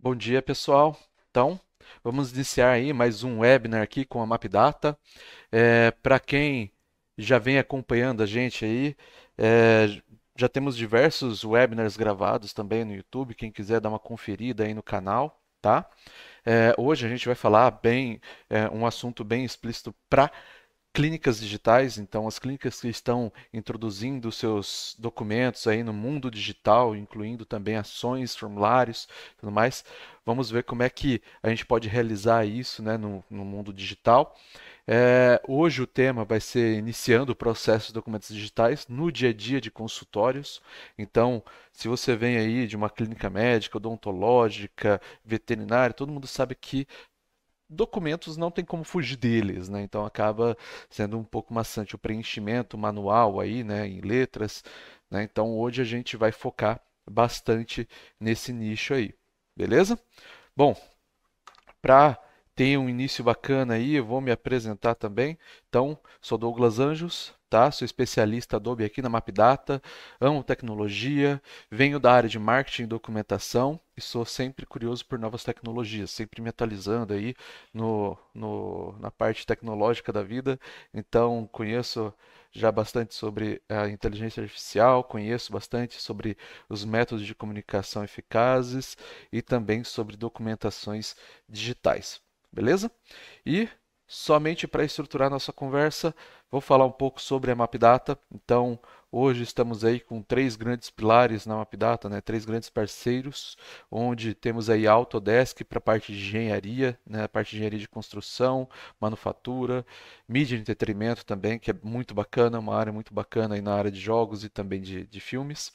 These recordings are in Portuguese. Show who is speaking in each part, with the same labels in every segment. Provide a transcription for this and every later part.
Speaker 1: Bom dia, pessoal. Então, vamos iniciar aí mais um webinar aqui com a MapData. É, Para quem já vem acompanhando a gente aí, é, já temos diversos webinars gravados também no YouTube. Quem quiser dar uma conferida aí no canal, tá? É, hoje a gente vai falar bem é, um assunto bem explícito para clínicas digitais, então as clínicas que estão introduzindo seus documentos aí no mundo digital, incluindo também ações, formulários, tudo mais. Vamos ver como é que a gente pode realizar isso, né, no, no mundo digital. É, hoje o tema vai ser iniciando o processo de documentos digitais no dia a dia de consultórios. Então, se você vem aí de uma clínica médica, odontológica, veterinária, todo mundo sabe que documentos não tem como fugir deles, né? Então acaba sendo um pouco maçante o preenchimento manual aí, né, em letras, né? Então hoje a gente vai focar bastante nesse nicho aí, beleza? Bom, para tem um início bacana aí, eu vou me apresentar também. Então, sou Douglas Anjos, tá? Sou especialista Adobe aqui na MapData, amo tecnologia, venho da área de marketing e documentação e sou sempre curioso por novas tecnologias, sempre me atualizando aí no, no na parte tecnológica da vida. Então, conheço já bastante sobre a inteligência artificial, conheço bastante sobre os métodos de comunicação eficazes e também sobre documentações digitais. Beleza? E somente para estruturar nossa conversa, vou falar um pouco sobre a MapData. Então, hoje estamos aí com três grandes pilares na MapData, né? três grandes parceiros, onde temos aí a Autodesk para a parte de engenharia, né? a parte de engenharia de construção, manufatura, mídia e entretenimento também, que é muito bacana, uma área muito bacana aí na área de jogos e também de, de filmes.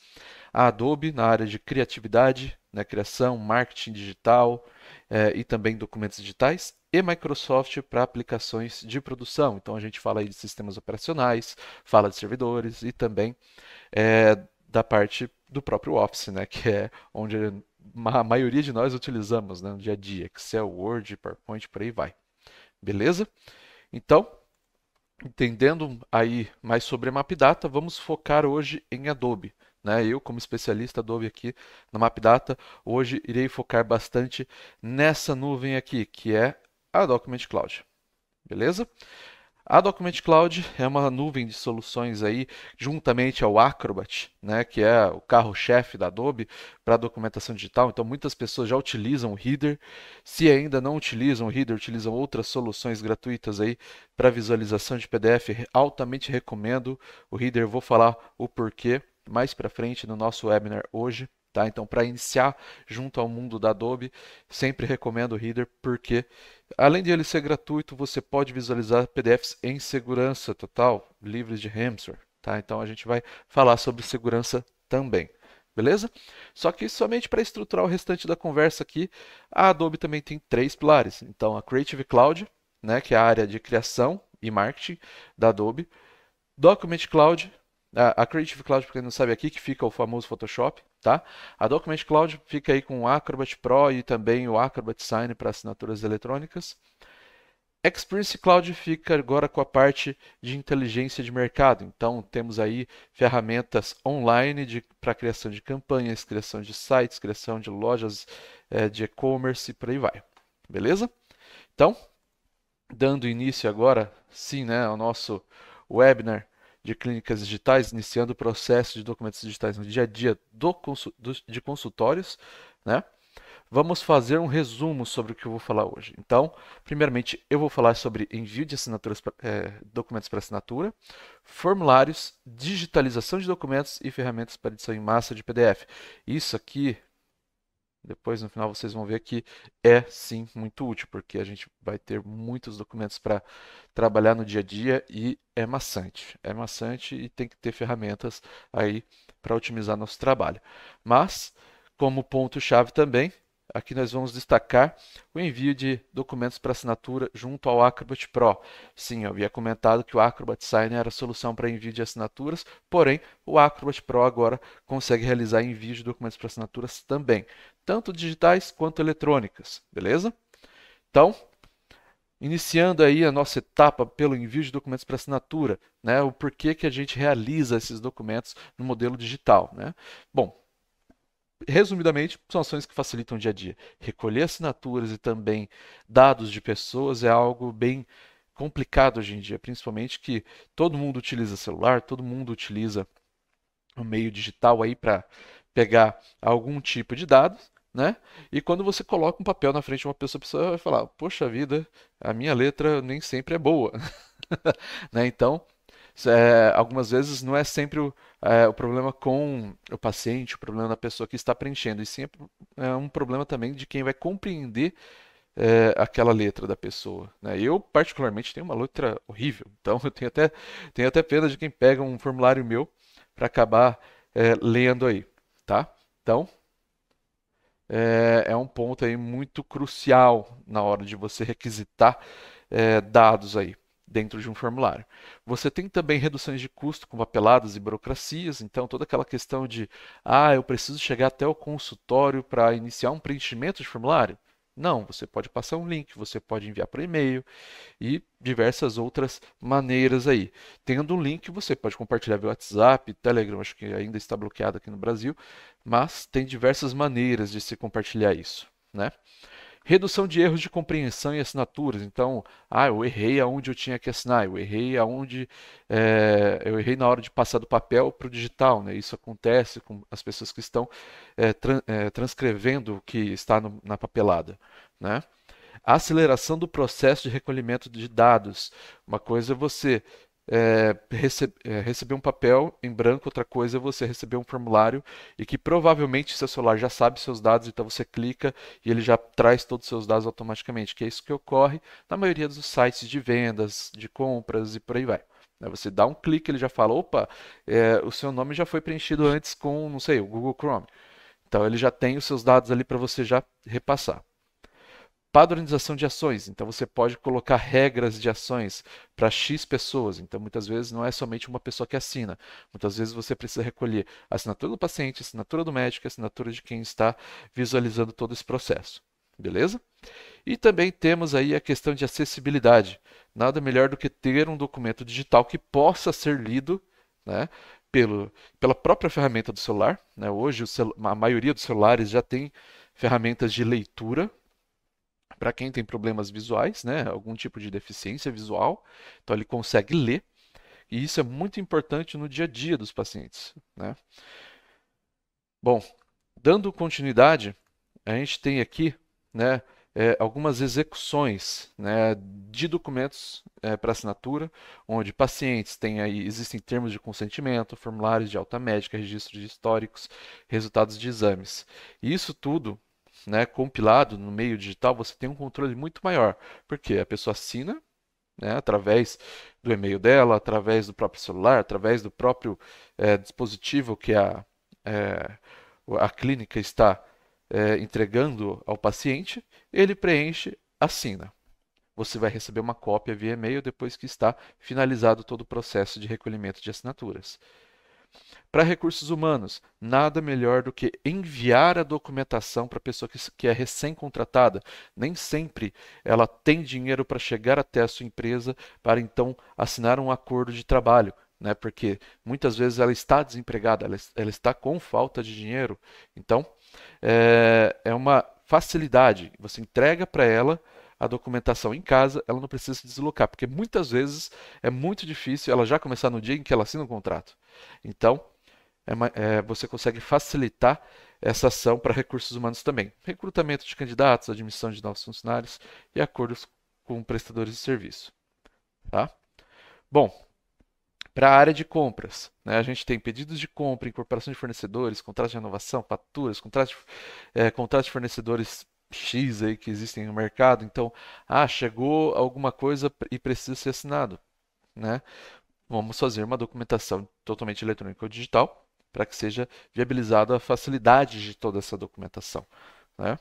Speaker 1: A Adobe na área de criatividade, né, criação, marketing digital é, e também documentos digitais, e Microsoft para aplicações de produção. Então a gente fala aí de sistemas operacionais, fala de servidores e também é, da parte do próprio Office, né, que é onde a maioria de nós utilizamos né, no dia a dia, Excel, Word, PowerPoint, por aí vai. Beleza? Então, entendendo aí mais sobre a MapData, vamos focar hoje em Adobe. Né? Eu, como especialista Adobe aqui no MapData, hoje irei focar bastante nessa nuvem aqui, que é a Document Cloud. Beleza? A Document Cloud é uma nuvem de soluções aí, juntamente ao Acrobat, né, que é o carro-chefe da Adobe para documentação digital. Então, muitas pessoas já utilizam o Reader. Se ainda não utilizam o Reader, utilizam outras soluções gratuitas aí para visualização de PDF. Altamente recomendo o Reader. vou falar o porquê mais para frente no nosso webinar hoje. Tá? Então, para iniciar junto ao mundo da Adobe, sempre recomendo o Reader, porque além de ele ser gratuito, você pode visualizar PDFs em segurança total, livres de Ramsor. Tá? Então, a gente vai falar sobre segurança também. Beleza? Só que somente para estruturar o restante da conversa aqui, a Adobe também tem três pilares. Então, a Creative Cloud, né, que é a área de criação e marketing da Adobe, Document Cloud, a, Creative Cloud, para quem não sabe, é aqui que fica o famoso Photoshop, tá? A Document Cloud fica aí com o Acrobat Pro e também o Acrobat Sign para assinaturas eletrônicas. Experience Cloud fica agora com a parte de inteligência de mercado. Então, temos aí ferramentas online para criação de campanhas, criação de sites, criação de lojas é, de e-commerce e por aí vai. Beleza? Então, dando início agora, sim, né, ao nosso webinar de clínicas digitais, iniciando o processo de documentos digitais no dia a dia do, do, de consultórios, né? Vamos fazer um resumo sobre o que eu vou falar hoje. Então, primeiramente, eu vou falar sobre envio de assinaturas, é, documentos para assinatura, formulários, digitalização de documentos e ferramentas para edição em massa de PDF. Isso aqui, depois, no final, vocês vão ver que é sim muito útil, porque a gente vai ter muitos documentos para trabalhar no dia a dia e é maçante. É maçante e tem que ter ferramentas aí para otimizar nosso trabalho. Mas, como ponto-chave também, aqui nós vamos destacar o envio de documentos para assinatura junto ao Acrobat Pro. Sim, eu havia comentado que o Acrobat Sign era a solução para envio de assinaturas, porém o Acrobat Pro agora consegue realizar envio de documentos para assinaturas também tanto digitais quanto eletrônicas, beleza? Então, iniciando aí a nossa etapa pelo envio de documentos para assinatura, né? O porquê que a gente realiza esses documentos no modelo digital, né? Bom, resumidamente, são ações que facilitam o dia a dia. Recolher assinaturas e também dados de pessoas é algo bem complicado hoje em dia, principalmente que todo mundo utiliza celular, todo mundo utiliza o meio digital aí para pegar algum tipo de dados né? E quando você coloca um papel na frente de uma pessoa, a pessoa vai falar: Poxa vida, a minha letra nem sempre é boa. né? Então, é, algumas vezes não é sempre o, é, o, problema com o paciente, o problema da pessoa que está preenchendo, e sim é, é um problema também de quem vai compreender é, aquela letra da pessoa. Né? Eu, particularmente, tenho uma letra horrível, então eu tenho até, tenho até pena de quem pega um formulário meu para acabar é, lendo aí, tá? Então, é, é um ponto aí muito crucial na hora de você requisitar é, dados aí dentro de um formulário. Você tem também reduções de custo com papeladas e burocracias, então toda aquela questão de ah, eu preciso chegar até o consultório para iniciar um preenchimento de formulário. Não, você pode passar um link, você pode enviar por e-mail e diversas outras maneiras aí. Tendo um link, você pode compartilhar via WhatsApp, Telegram, acho que ainda está bloqueado aqui no Brasil, mas tem diversas maneiras de se compartilhar isso, né? Redução de erros de compreensão e assinaturas. Então, ah, eu errei aonde eu tinha que assinar, eu errei aonde é, eu errei na hora de passar do papel para o digital. Né? Isso acontece com as pessoas que estão é, tran é, transcrevendo o que está no, na papelada. Né? aceleração do processo de recolhimento de dados. Uma coisa é você é, é, receber um papel em branco, outra coisa é você receber um formulário e que provavelmente seu celular já sabe seus dados, então você clica e ele já traz todos os seus dados automaticamente, que é isso que ocorre na maioria dos sites de vendas, de compras e por aí vai. Né? Você dá um clique, ele já fala, opa, é, o seu nome já foi preenchido antes com, não sei, o Google Chrome. Então ele já tem os seus dados ali para você já repassar padronização de ações. Então você pode colocar regras de ações para X pessoas. Então muitas vezes não é somente uma pessoa que assina. Muitas vezes você precisa recolher a assinatura do paciente, a assinatura do médico, a assinatura de quem está visualizando todo esse processo. Beleza? E também temos aí a questão de acessibilidade. Nada melhor do que ter um documento digital que possa ser lido né, pelo, pela própria ferramenta do celular. Né? Hoje celu a maioria dos celulares já tem ferramentas de leitura para quem tem problemas visuais, né, algum tipo de deficiência visual, então ele consegue ler. E isso é muito importante no dia a dia dos pacientes. Né? Bom, dando continuidade, a gente tem aqui né, é, algumas execuções né, de documentos é, para assinatura, onde pacientes têm aí, existem termos de consentimento, formulários de alta médica, registro de históricos, resultados de exames. Isso tudo né, compilado no meio digital, você tem um controle muito maior. Porque a pessoa assina né, através do e-mail dela, através do próprio celular, através do próprio é, dispositivo que a, é, a clínica está é, entregando ao paciente, ele preenche, assina. Você vai receber uma cópia via e-mail depois que está finalizado todo o processo de recolhimento de assinaturas. Para recursos humanos, nada melhor do que enviar a documentação para a pessoa que, que é recém-contratada. Nem sempre ela tem dinheiro para chegar até a sua empresa para então assinar um acordo de trabalho. Né? Porque muitas vezes ela está desempregada, ela, ela está com falta de dinheiro. Então, é, é uma facilidade. Você entrega para ela a documentação em casa, ela não precisa se deslocar, porque muitas vezes é muito difícil ela já começar no dia em que ela assina o contrato. Então, é, é, você consegue facilitar essa ação para recursos humanos também. Recrutamento de candidatos, admissão de novos funcionários e acordos com prestadores de serviço. Tá? Bom, para a área de compras, né, a gente tem pedidos de compra, incorporação de fornecedores, contratos de renovação, faturas, contratos de, é, contratos de fornecedores X aí que existem no mercado. Então, ah, chegou alguma coisa e precisa ser assinado, né? Vamos fazer uma documentação totalmente eletrônica ou digital para que seja viabilizada a facilidade de toda essa documentação, né?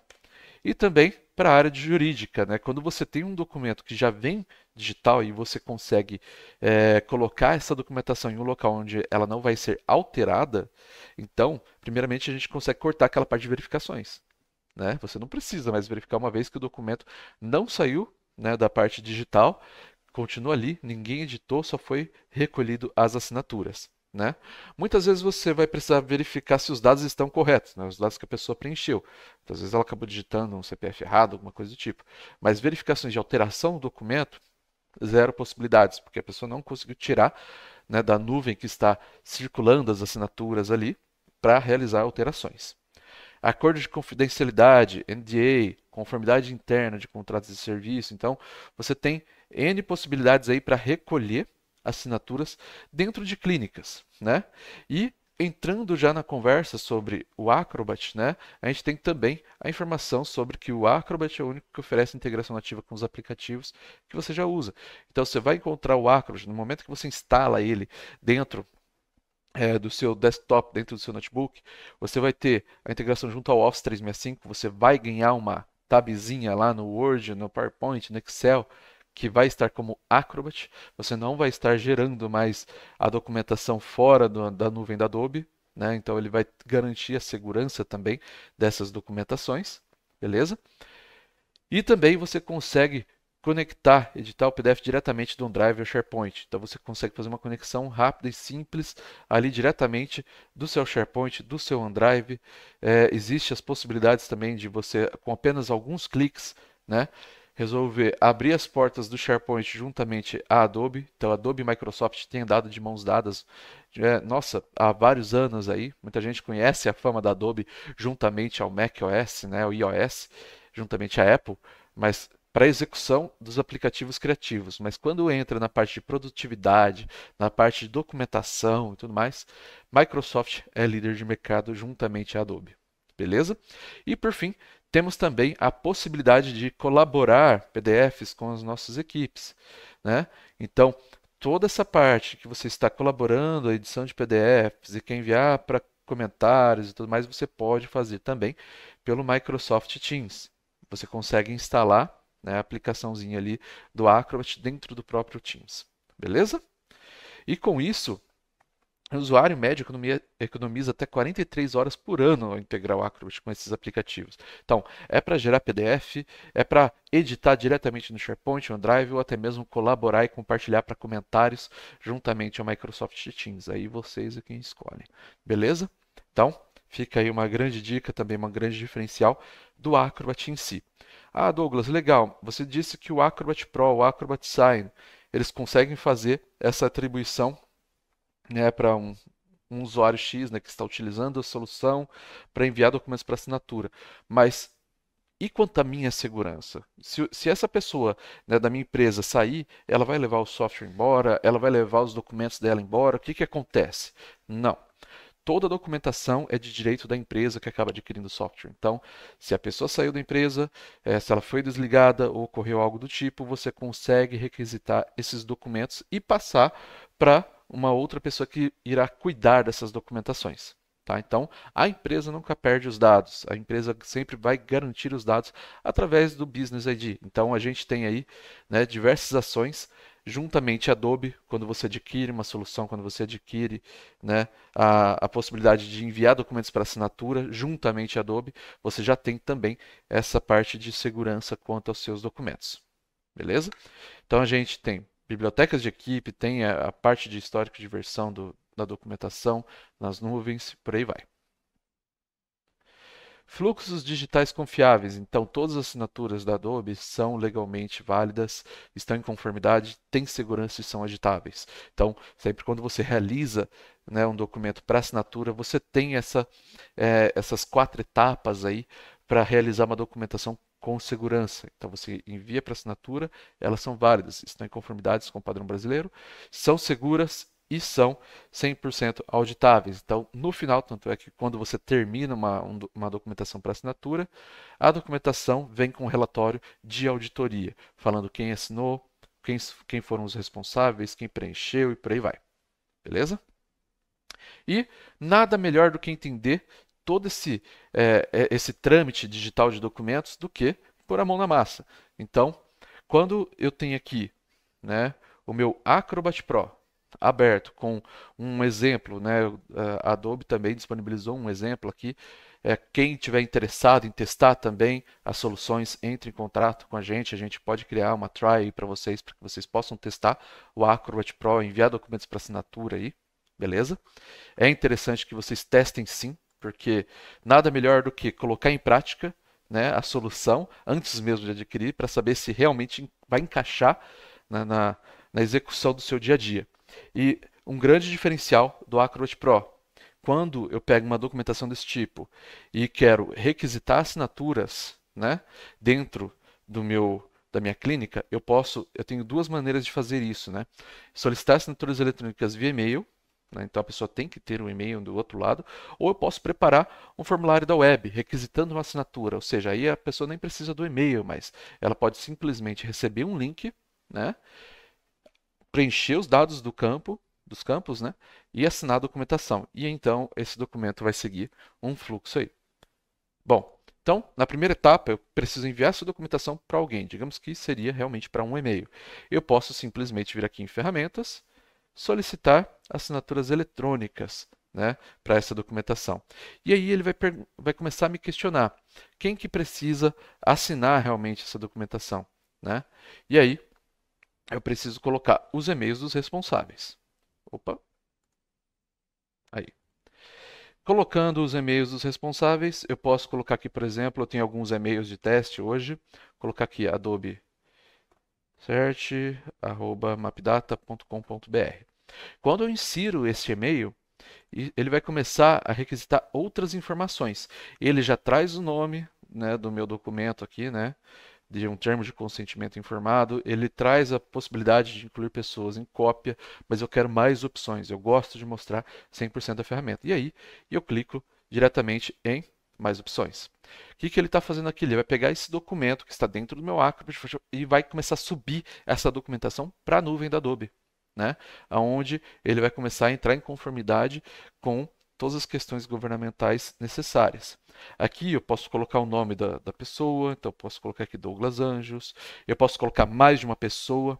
Speaker 1: E também para a área de jurídica, né? Quando você tem um documento que já vem digital e você consegue é, colocar essa documentação em um local onde ela não vai ser alterada, então, primeiramente a gente consegue cortar aquela parte de verificações. Né? Você não precisa mais verificar uma vez que o documento não saiu né, da parte digital, continua ali, ninguém editou, só foi recolhido as assinaturas. Né? Muitas vezes você vai precisar verificar se os dados estão corretos, né? os dados que a pessoa preencheu. Muitas vezes ela acabou digitando um CPF errado, alguma coisa do tipo. Mas verificações de alteração do documento, zero possibilidades, porque a pessoa não conseguiu tirar né, da nuvem que está circulando as assinaturas ali para realizar alterações acordo de confidencialidade, NDA, conformidade interna de contratos de serviço. Então, você tem N possibilidades aí para recolher assinaturas dentro de clínicas, né? E entrando já na conversa sobre o Acrobat, né? A gente tem também a informação sobre que o Acrobat é o único que oferece integração nativa com os aplicativos que você já usa. Então você vai encontrar o Acrobat no momento que você instala ele dentro é, do seu desktop dentro do seu notebook, você vai ter a integração junto ao Office 365, você vai ganhar uma tabzinha lá no Word, no PowerPoint, no Excel, que vai estar como Acrobat, você não vai estar gerando mais a documentação fora do, da nuvem da Adobe, né? então ele vai garantir a segurança também dessas documentações, beleza? E também você consegue conectar, editar o PDF diretamente do um Drive ao SharePoint. Então você consegue fazer uma conexão rápida e simples ali diretamente do seu SharePoint, do seu OneDrive. É, Existem as possibilidades também de você, com apenas alguns cliques, né, resolver abrir as portas do SharePoint juntamente à Adobe. Então, Adobe e Microsoft têm dado de mãos dadas, é, nossa, há vários anos aí. Muita gente conhece a fama da Adobe juntamente ao macOS, né, o iOS, juntamente à Apple, mas para a execução dos aplicativos criativos, mas quando entra na parte de produtividade, na parte de documentação e tudo mais, Microsoft é líder de mercado juntamente à Adobe. Beleza? E por fim, temos também a possibilidade de colaborar PDFs com as nossas equipes. Né? Então, toda essa parte que você está colaborando, a edição de PDFs e quer enviar para comentários e tudo mais, você pode fazer também pelo Microsoft Teams. Você consegue instalar né, a aplicaçãozinha ali do Acrobat dentro do próprio Teams. Beleza? E com isso, o usuário médio economiza até 43 horas por ano ao integrar o Acrobat com esses aplicativos. Então, é para gerar PDF, é para editar diretamente no SharePoint, OneDrive ou até mesmo colaborar e compartilhar para comentários juntamente ao Microsoft Teams. Aí vocês é quem escolhem. Beleza? Então, fica aí uma grande dica, também uma grande diferencial do Acrobat em si. Ah, Douglas, legal. Você disse que o Acrobat Pro, o Acrobat Sign, eles conseguem fazer essa atribuição né, para um, um, usuário X né, que está utilizando a solução para enviar documentos para assinatura. Mas e quanto à minha segurança? Se, se essa pessoa né, da minha empresa sair, ela vai levar o software embora, ela vai levar os documentos dela embora, o que, que acontece? Não toda a documentação é de direito da empresa que acaba adquirindo o software. Então, se a pessoa saiu da empresa, eh, se ela foi desligada ou ocorreu algo do tipo, você consegue requisitar esses documentos e passar para uma outra pessoa que irá cuidar dessas documentações. Tá? Então, a empresa nunca perde os dados, a empresa sempre vai garantir os dados através do Business ID. Então, a gente tem aí né, diversas ações juntamente Adobe, quando você adquire uma solução, quando você adquire né, a, a possibilidade de enviar documentos para assinatura, juntamente Adobe, você já tem também essa parte de segurança quanto aos seus documentos. Beleza? Então a gente tem bibliotecas de equipe, tem a, a parte de histórico de versão do, da documentação nas nuvens, por aí vai. Fluxos digitais confiáveis. Então, todas as assinaturas da Adobe são legalmente válidas, estão em conformidade, têm segurança e são editáveis. Então, sempre quando você realiza né, um documento para assinatura, você tem essa, é, essas quatro etapas aí para realizar uma documentação com segurança. Então você envia para assinatura, elas são válidas, estão em conformidades com o padrão brasileiro, são seguras e são 100% auditáveis. Então, no final, tanto é que quando você termina uma, uma documentação para assinatura, a documentação vem com um relatório de auditoria, falando quem assinou, quem, quem foram os responsáveis, quem preencheu e por aí vai. Beleza? E nada melhor do que entender todo esse, é, é, esse trâmite digital de documentos do que pôr a mão na massa. Então, quando eu tenho aqui né, o meu Acrobat Pro, aberto com um exemplo, né? A Adobe também disponibilizou um exemplo aqui. É, quem tiver interessado em testar também as soluções, entre em contato com a gente. A gente pode criar uma try para vocês, para que vocês possam testar o Acrobat Pro, enviar documentos para assinatura aí, beleza? É interessante que vocês testem sim, porque nada melhor do que colocar em prática né, a solução antes mesmo de adquirir, para saber se realmente vai encaixar na, né, na, na execução do seu dia a dia. E um grande diferencial do Acrobat Pro. Quando eu pego uma documentação desse tipo e quero requisitar assinaturas né, dentro do meu da minha clínica, eu posso, eu tenho duas maneiras de fazer isso, né? Solicitar assinaturas eletrônicas via e-mail, né? então a pessoa tem que ter um e-mail do outro lado, ou eu posso preparar um formulário da web requisitando uma assinatura, ou seja, aí a pessoa nem precisa do e-mail, mas ela pode simplesmente receber um link, né? preencher os dados do campo, dos campos, né? E assinar a documentação. E então esse documento vai seguir um fluxo aí. Bom, então, na primeira etapa, eu preciso enviar essa documentação para alguém. Digamos que seria realmente para um e-mail. Eu posso simplesmente vir aqui em ferramentas, solicitar assinaturas eletrônicas né, para essa documentação. E aí ele vai, vai começar a me questionar quem que precisa assinar realmente essa documentação. Né? E aí eu preciso colocar os e-mails dos responsáveis. Opa. Aí. Colocando os e-mails dos responsáveis, eu posso colocar aqui, por exemplo, eu tenho alguns e-mails de teste hoje. Vou colocar aqui adobe search@mapdata.com.br. Quando eu insiro este e-mail, ele vai começar a requisitar outras informações. Ele já traz o nome né, do meu documento aqui, né? de um termo de consentimento informado, ele traz a possibilidade de incluir pessoas em cópia, mas eu quero mais opções, eu gosto de mostrar 100% da ferramenta. E aí eu clico diretamente em mais opções. O que, que ele está fazendo aqui? Ele vai pegar esse documento que está dentro do meu Acrobat e vai começar a subir essa documentação para a nuvem da Adobe, né? onde ele vai começar a entrar em conformidade com todas as questões governamentais necessárias. Aqui eu posso colocar o nome da, da pessoa, então eu posso colocar aqui Douglas Anjos, eu posso colocar mais de uma pessoa.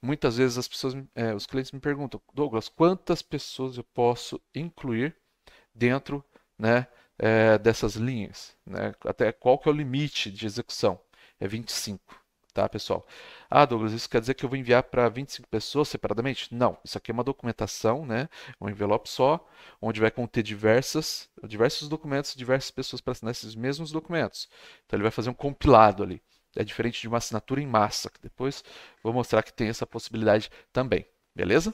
Speaker 1: Muitas vezes as pessoas, é, os clientes me perguntam, Douglas, quantas pessoas eu posso incluir dentro né, é, dessas linhas? Né? Até qual que é o limite de execução? É 25 tá, pessoal? Ah, Douglas, isso quer dizer que eu vou enviar para 25 pessoas separadamente? Não, isso aqui é uma documentação, né? Um envelope só, onde vai conter diversas, diversos documentos, diversas pessoas para assinar esses mesmos documentos. Então ele vai fazer um compilado ali. É diferente de uma assinatura em massa, que depois vou mostrar que tem essa possibilidade também, beleza?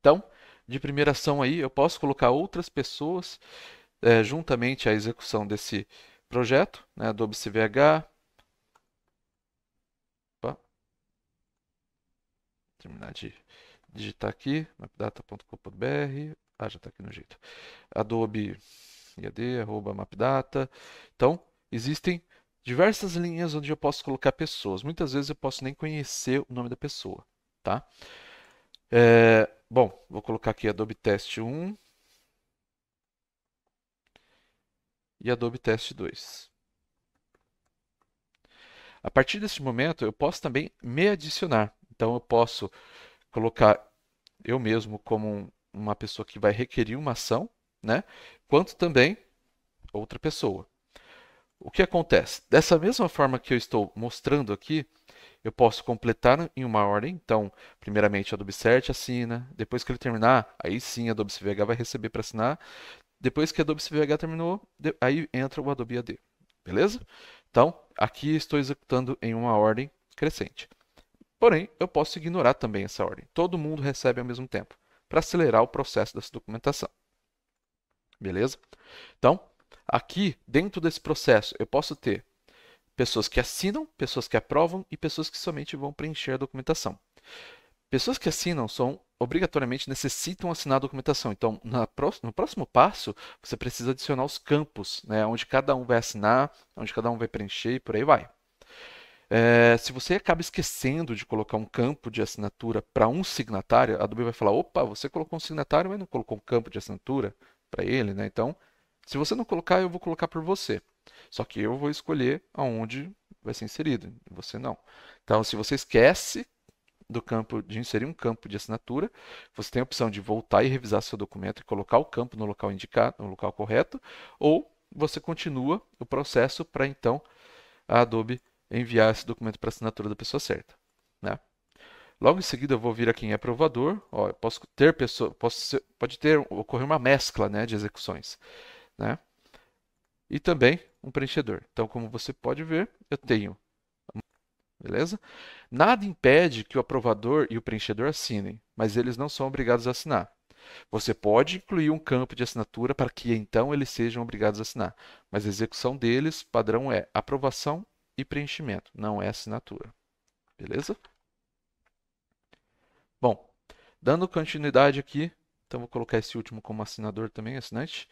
Speaker 1: Então, de primeira ação aí, eu posso colocar outras pessoas é, juntamente à execução desse projeto, né, do OBCVH, terminar de digitar aqui, mapdata.com.br. Ah, já está aqui no jeito. Adobe IAD, arroba mapdata. Então, existem diversas linhas onde eu posso colocar pessoas. Muitas vezes eu posso nem conhecer o nome da pessoa, tá? É, bom, vou colocar aqui Adobe Test 1 e Adobe Test 2. A partir desse momento, eu posso também me adicionar. Então eu posso colocar eu mesmo como uma pessoa que vai requerir uma ação, né? quanto também outra pessoa. O que acontece? Dessa mesma forma que eu estou mostrando aqui, eu posso completar em uma ordem. Então, primeiramente Adobe Search assina, depois que ele terminar, aí sim Adobe CVH vai receber para assinar. Depois que Adobe CVH terminou, aí entra o Adobe AD. Beleza? Então, aqui estou executando em uma ordem crescente. Porém, eu posso ignorar também essa ordem. Todo mundo recebe ao mesmo tempo, para acelerar o processo dessa documentação. Beleza? Então, aqui, dentro desse processo, eu posso ter pessoas que assinam, pessoas que aprovam e pessoas que somente vão preencher a documentação. Pessoas que assinam são obrigatoriamente necessitam assinar a documentação. Então, no próximo passo, você precisa adicionar os campos, né, onde cada um vai assinar, onde cada um vai preencher e por aí vai. É, se você acaba esquecendo de colocar um campo de assinatura para um signatário, a Adobe vai falar: opa, você colocou um signatário, mas não colocou um campo de assinatura para ele, né? Então, se você não colocar, eu vou colocar por você. Só que eu vou escolher aonde vai ser inserido, você não. Então, se você esquece do campo de inserir um campo de assinatura, você tem a opção de voltar e revisar seu documento e colocar o campo no local indicado, no local correto, ou você continua o processo para então a Adobe enviar esse documento para assinatura da pessoa certa. Né? Logo em seguida, eu vou vir aqui em aprovador. Ó, posso ter pessoa, posso ser, pode ter ocorrer uma mescla né, de execuções. Né? E também um preenchedor. Então, como você pode ver, eu tenho. Beleza? Nada impede que o aprovador e o preenchedor assinem, mas eles não são obrigados a assinar. Você pode incluir um campo de assinatura para que então eles sejam obrigados a assinar, mas a execução deles, padrão é aprovação e preenchimento, não é assinatura. Beleza? Bom, dando continuidade aqui, então vou colocar esse último como assinador também, assinante.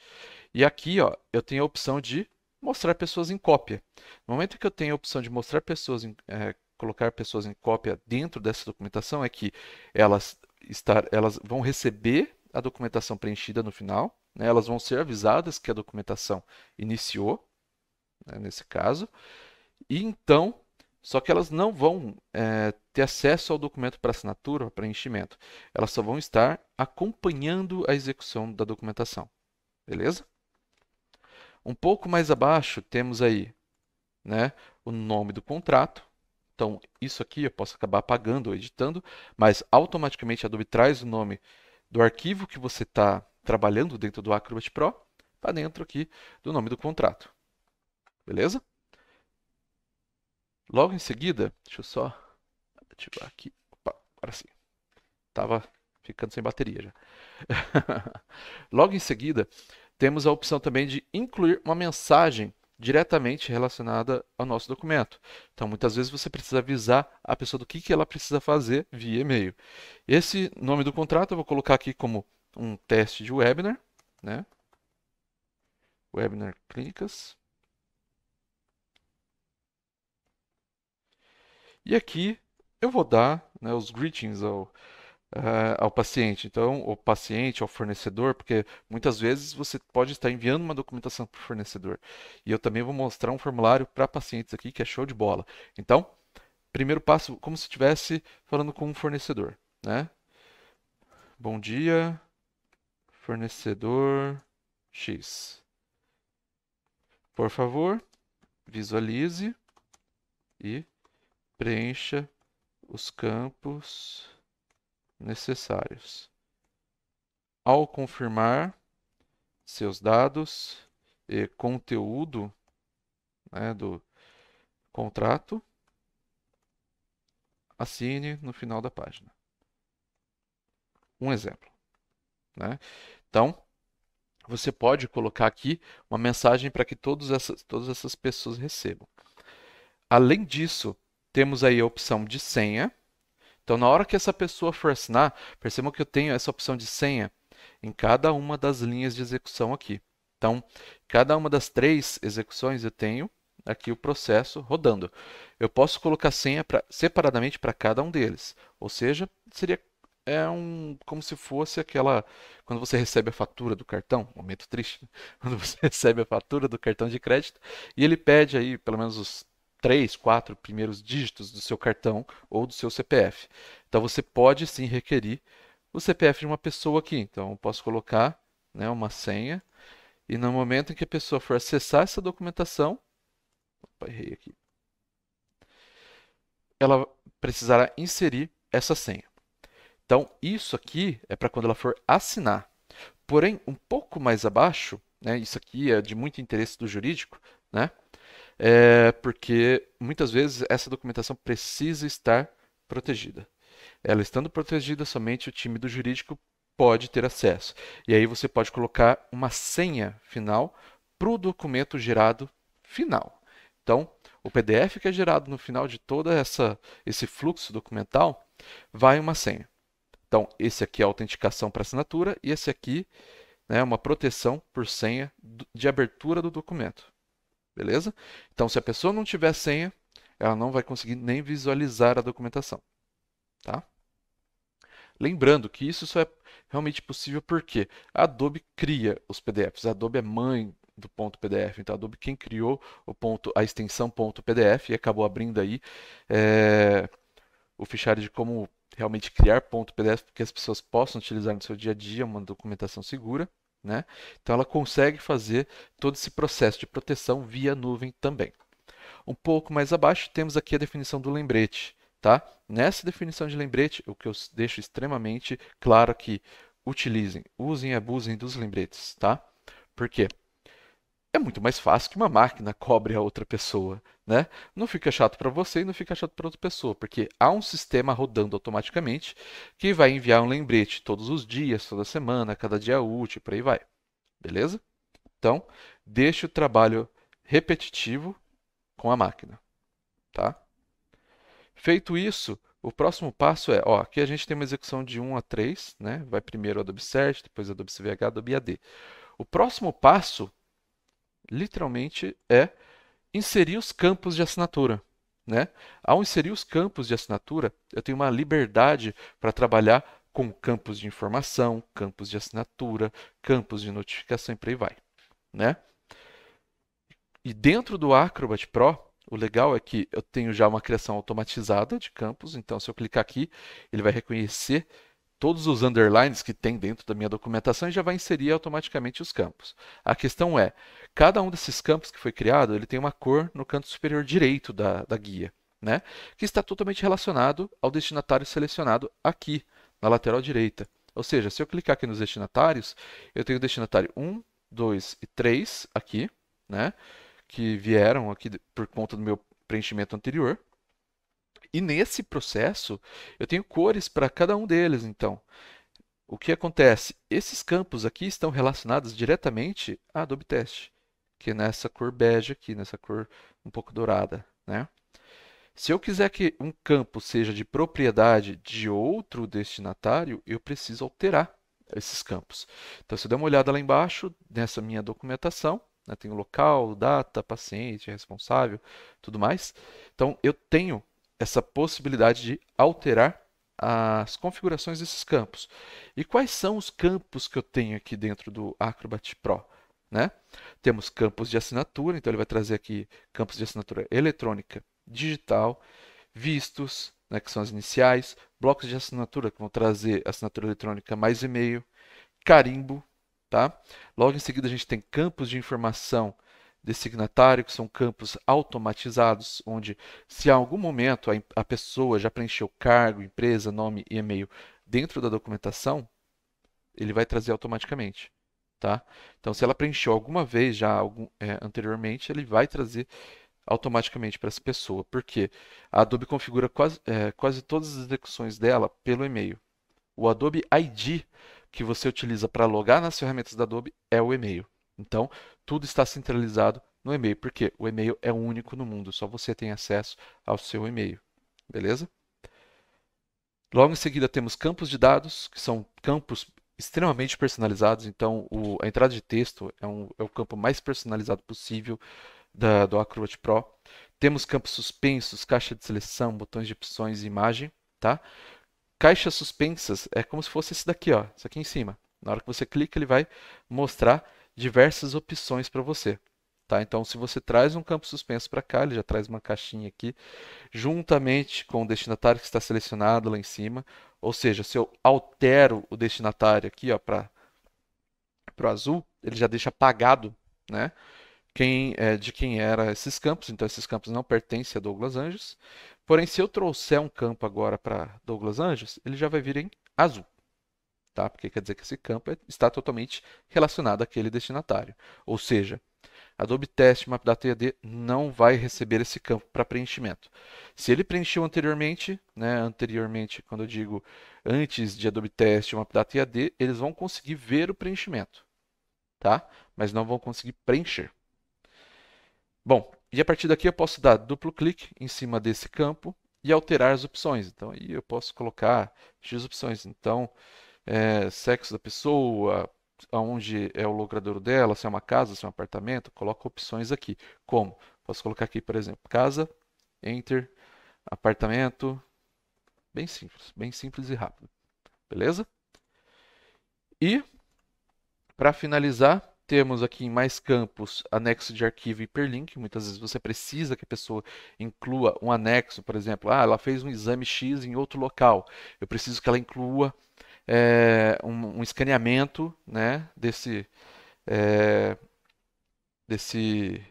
Speaker 1: E aqui, ó, eu tenho a opção de mostrar pessoas em cópia. No momento que eu tenho a opção de mostrar pessoas em, é, colocar pessoas em cópia dentro dessa documentação é que elas estar, elas vão receber a documentação preenchida no final, né? elas vão ser avisadas que a documentação iniciou, né? nesse caso, e então, só que elas não vão é, ter acesso ao documento para assinatura, para preenchimento. Elas só vão estar acompanhando a execução da documentação. Beleza? Um pouco mais abaixo temos aí né, o nome do contrato. Então, isso aqui eu posso acabar apagando ou editando, mas automaticamente a Adobe traz o nome do arquivo que você está trabalhando dentro do Acrobat Pro para tá dentro aqui do nome do contrato. Beleza? Logo em seguida, deixa eu só ativar aqui. Opa, agora sim. Tava ficando sem bateria já. Logo em seguida, temos a opção também de incluir uma mensagem diretamente relacionada ao nosso documento. Então, muitas vezes você precisa avisar a pessoa do que, que ela precisa fazer via e-mail. Esse nome do contrato eu vou colocar aqui como um teste de webinar, né? Webinar Clínicas. E aqui eu vou dar né, os greetings ao, uh, ao paciente, então, o paciente, ao fornecedor, porque muitas vezes você pode estar enviando uma documentação para o fornecedor. E eu também vou mostrar um formulário para pacientes aqui que é show de bola. Então, primeiro passo, como se estivesse falando com um fornecedor, né? Bom dia, fornecedor X. Por favor, visualize e preencha os campos necessários. Ao confirmar seus dados e conteúdo né, do contrato, assine no final da página. Um exemplo. Né? Então, você pode colocar aqui uma mensagem para que todas essas, todas essas pessoas recebam. Além disso, temos aí a opção de senha. Então, na hora que essa pessoa for assinar, percebam que eu tenho essa opção de senha em cada uma das linhas de execução aqui. Então, cada uma das três execuções eu tenho aqui o processo rodando. Eu posso colocar senha pra, separadamente para cada um deles. Ou seja, seria é um como se fosse aquela quando você recebe a fatura do cartão, momento triste, né? quando você recebe a fatura do cartão de crédito e ele pede aí, pelo menos os três, quatro primeiros dígitos do seu cartão ou do seu CPF. Então você pode sim requerir o CPF de uma pessoa aqui. Então eu posso colocar né, uma senha e no momento em que a pessoa for acessar essa documentação, opa, errei aqui, ela precisará inserir essa senha. Então isso aqui é para quando ela for assinar. Porém, um pouco mais abaixo, né, isso aqui é de muito interesse do jurídico, né? é, porque muitas vezes essa documentação precisa estar protegida. Ela estando protegida, somente o time do jurídico pode ter acesso. E aí você pode colocar uma senha final para o documento gerado final. Então, o PDF que é gerado no final de todo esse fluxo documental vai uma senha. Então, esse aqui é a autenticação para assinatura e esse aqui é né, uma proteção por senha de abertura do documento beleza? Então, se a pessoa não tiver senha, ela não vai conseguir nem visualizar a documentação, tá? Lembrando que isso só é realmente possível porque a Adobe cria os PDFs. A Adobe é mãe do ponto .pdf. Então, a Adobe quem criou o ponto, a extensão ponto .pdf e acabou abrindo aí é, o fichário de como realmente criar ponto .pdf, porque as pessoas possam utilizar no seu dia a dia uma documentação segura. Né? Então ela consegue fazer todo esse processo de proteção via nuvem também. Um pouco mais abaixo temos aqui a definição do lembrete. Tá? Nessa definição de lembrete, o que eu deixo extremamente claro aqui, utilizem, usem e abusem dos lembretes. Tá? Por quê? É muito mais fácil que uma máquina cobre a outra pessoa né? Não fica chato para você e não fica chato para outra pessoa, porque há um sistema rodando automaticamente que vai enviar um lembrete todos os dias, toda semana, cada dia útil, por aí vai. Beleza? Então, deixe o trabalho repetitivo com a máquina, tá? Feito isso, o próximo passo é, ó, aqui a gente tem uma execução de 1 a 3, né? Vai primeiro Adobe Search, depois Adobe CVH, Adobe AD. O próximo passo, literalmente, é inserir os campos de assinatura. Né? Ao inserir os campos de assinatura, eu tenho uma liberdade para trabalhar com campos de informação, campos de assinatura, campos de notificação e por aí vai. Né? E dentro do Acrobat Pro, o legal é que eu tenho já uma criação automatizada de campos, então se eu clicar aqui, ele vai reconhecer todos os underlines que tem dentro da minha documentação e já vai inserir automaticamente os campos. A questão é, cada um desses campos que foi criado, ele tem uma cor no canto superior direito da, da guia, né? que está totalmente relacionado ao destinatário selecionado aqui, na lateral direita. Ou seja, se eu clicar aqui nos destinatários, eu tenho o destinatário 1, 2 e 3 aqui, né? que vieram aqui por conta do meu preenchimento anterior. E nesse processo, eu tenho cores para cada um deles, então. O que acontece? Esses campos aqui estão relacionados diretamente à Adobe Test, que é nessa cor bege aqui, nessa cor um pouco dourada, né? Se eu quiser que um campo seja de propriedade de outro destinatário, eu preciso alterar esses campos. Então, se eu der uma olhada lá embaixo, nessa minha documentação, né, tem o local, data, paciente, responsável, tudo mais. Então, eu tenho essa possibilidade de alterar as configurações desses campos. E quais são os campos que eu tenho aqui dentro do Acrobat Pro? Né? Temos campos de assinatura, então ele vai trazer aqui campos de assinatura eletrônica, digital, vistos, né, que são as iniciais, blocos de assinatura, que vão trazer assinatura eletrônica mais e-mail, carimbo. Tá? Logo em seguida, a gente tem campos de informação designatário, que são campos automatizados, onde se em algum momento a, a pessoa já preencheu cargo, empresa, nome e e-mail dentro da documentação, ele vai trazer automaticamente. Tá? Então, se ela preencheu alguma vez já algum, é, anteriormente, ele vai trazer automaticamente para essa pessoa, porque a Adobe configura quase, é, quase todas as execuções dela pelo e-mail. O Adobe ID que você utiliza para logar nas ferramentas da Adobe é o e-mail. Então, tudo está centralizado no e-mail, porque o e-mail é único no mundo, só você tem acesso ao seu e-mail. Beleza? Logo em seguida temos campos de dados, que são campos extremamente personalizados, então o, a entrada de texto é, um, é, o campo mais personalizado possível da, do Acrobat Pro. Temos campos suspensos, caixa de seleção, botões de opções e imagem. Tá? Caixas suspensas é como se fosse esse daqui, ó, isso aqui em cima. Na hora que você clica, ele vai mostrar diversas opções para você. Tá? Então, se você traz um campo suspenso para cá, ele já traz uma caixinha aqui, juntamente com o destinatário que está selecionado lá em cima. Ou seja, se eu altero o destinatário aqui para o azul, ele já deixa apagado né? quem, é, de quem era esses campos. Então, esses campos não pertencem a Douglas Anjos. Porém, se eu trouxer um campo agora para Douglas Anjos, ele já vai vir em azul tá? Porque quer dizer que esse campo é, está totalmente relacionado àquele destinatário. Ou seja, Adobe Test MapData EAD não vai receber esse campo para preenchimento. Se ele preencheu anteriormente, né, anteriormente, quando eu digo antes de Adobe Test MapData EAD, eles vão conseguir ver o preenchimento, tá? Mas não vão conseguir preencher. Bom, e a partir daqui eu posso dar duplo clique em cima desse campo e alterar as opções. Então, aí eu posso colocar X opções. Então, é, sexo da pessoa, aonde é o logradouro dela, se é uma casa, se é um apartamento, coloca opções aqui. Como? Posso colocar aqui, por exemplo, casa, enter, apartamento. Bem simples, bem simples e rápido. Beleza? E para finalizar, temos aqui em mais campos anexo de arquivo e hiperlink. Muitas vezes você precisa que a pessoa inclua um anexo, por exemplo, ah, ela fez um exame X em outro local. Eu preciso que ela inclua é, um, um, escaneamento né, desse, é, desse.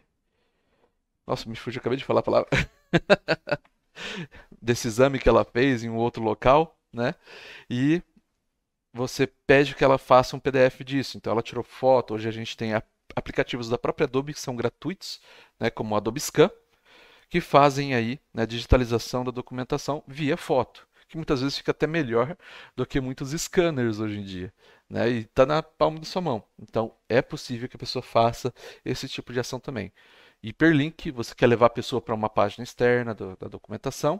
Speaker 1: Nossa, me fugiu, acabei de falar a palavra. desse exame que ela fez em um outro local, né? E você pede que ela faça um PDF disso. Então ela tirou foto, hoje a gente tem aplicativos da própria Adobe que são gratuitos, né, como o Adobe Scan, que fazem aí né, digitalização da documentação via foto que muitas vezes fica até melhor do que muitos scanners hoje em dia. Né? E está na palma da sua mão. Então é possível que a pessoa faça esse tipo de ação também. Hiperlink, você quer levar a pessoa para uma página externa do, da documentação.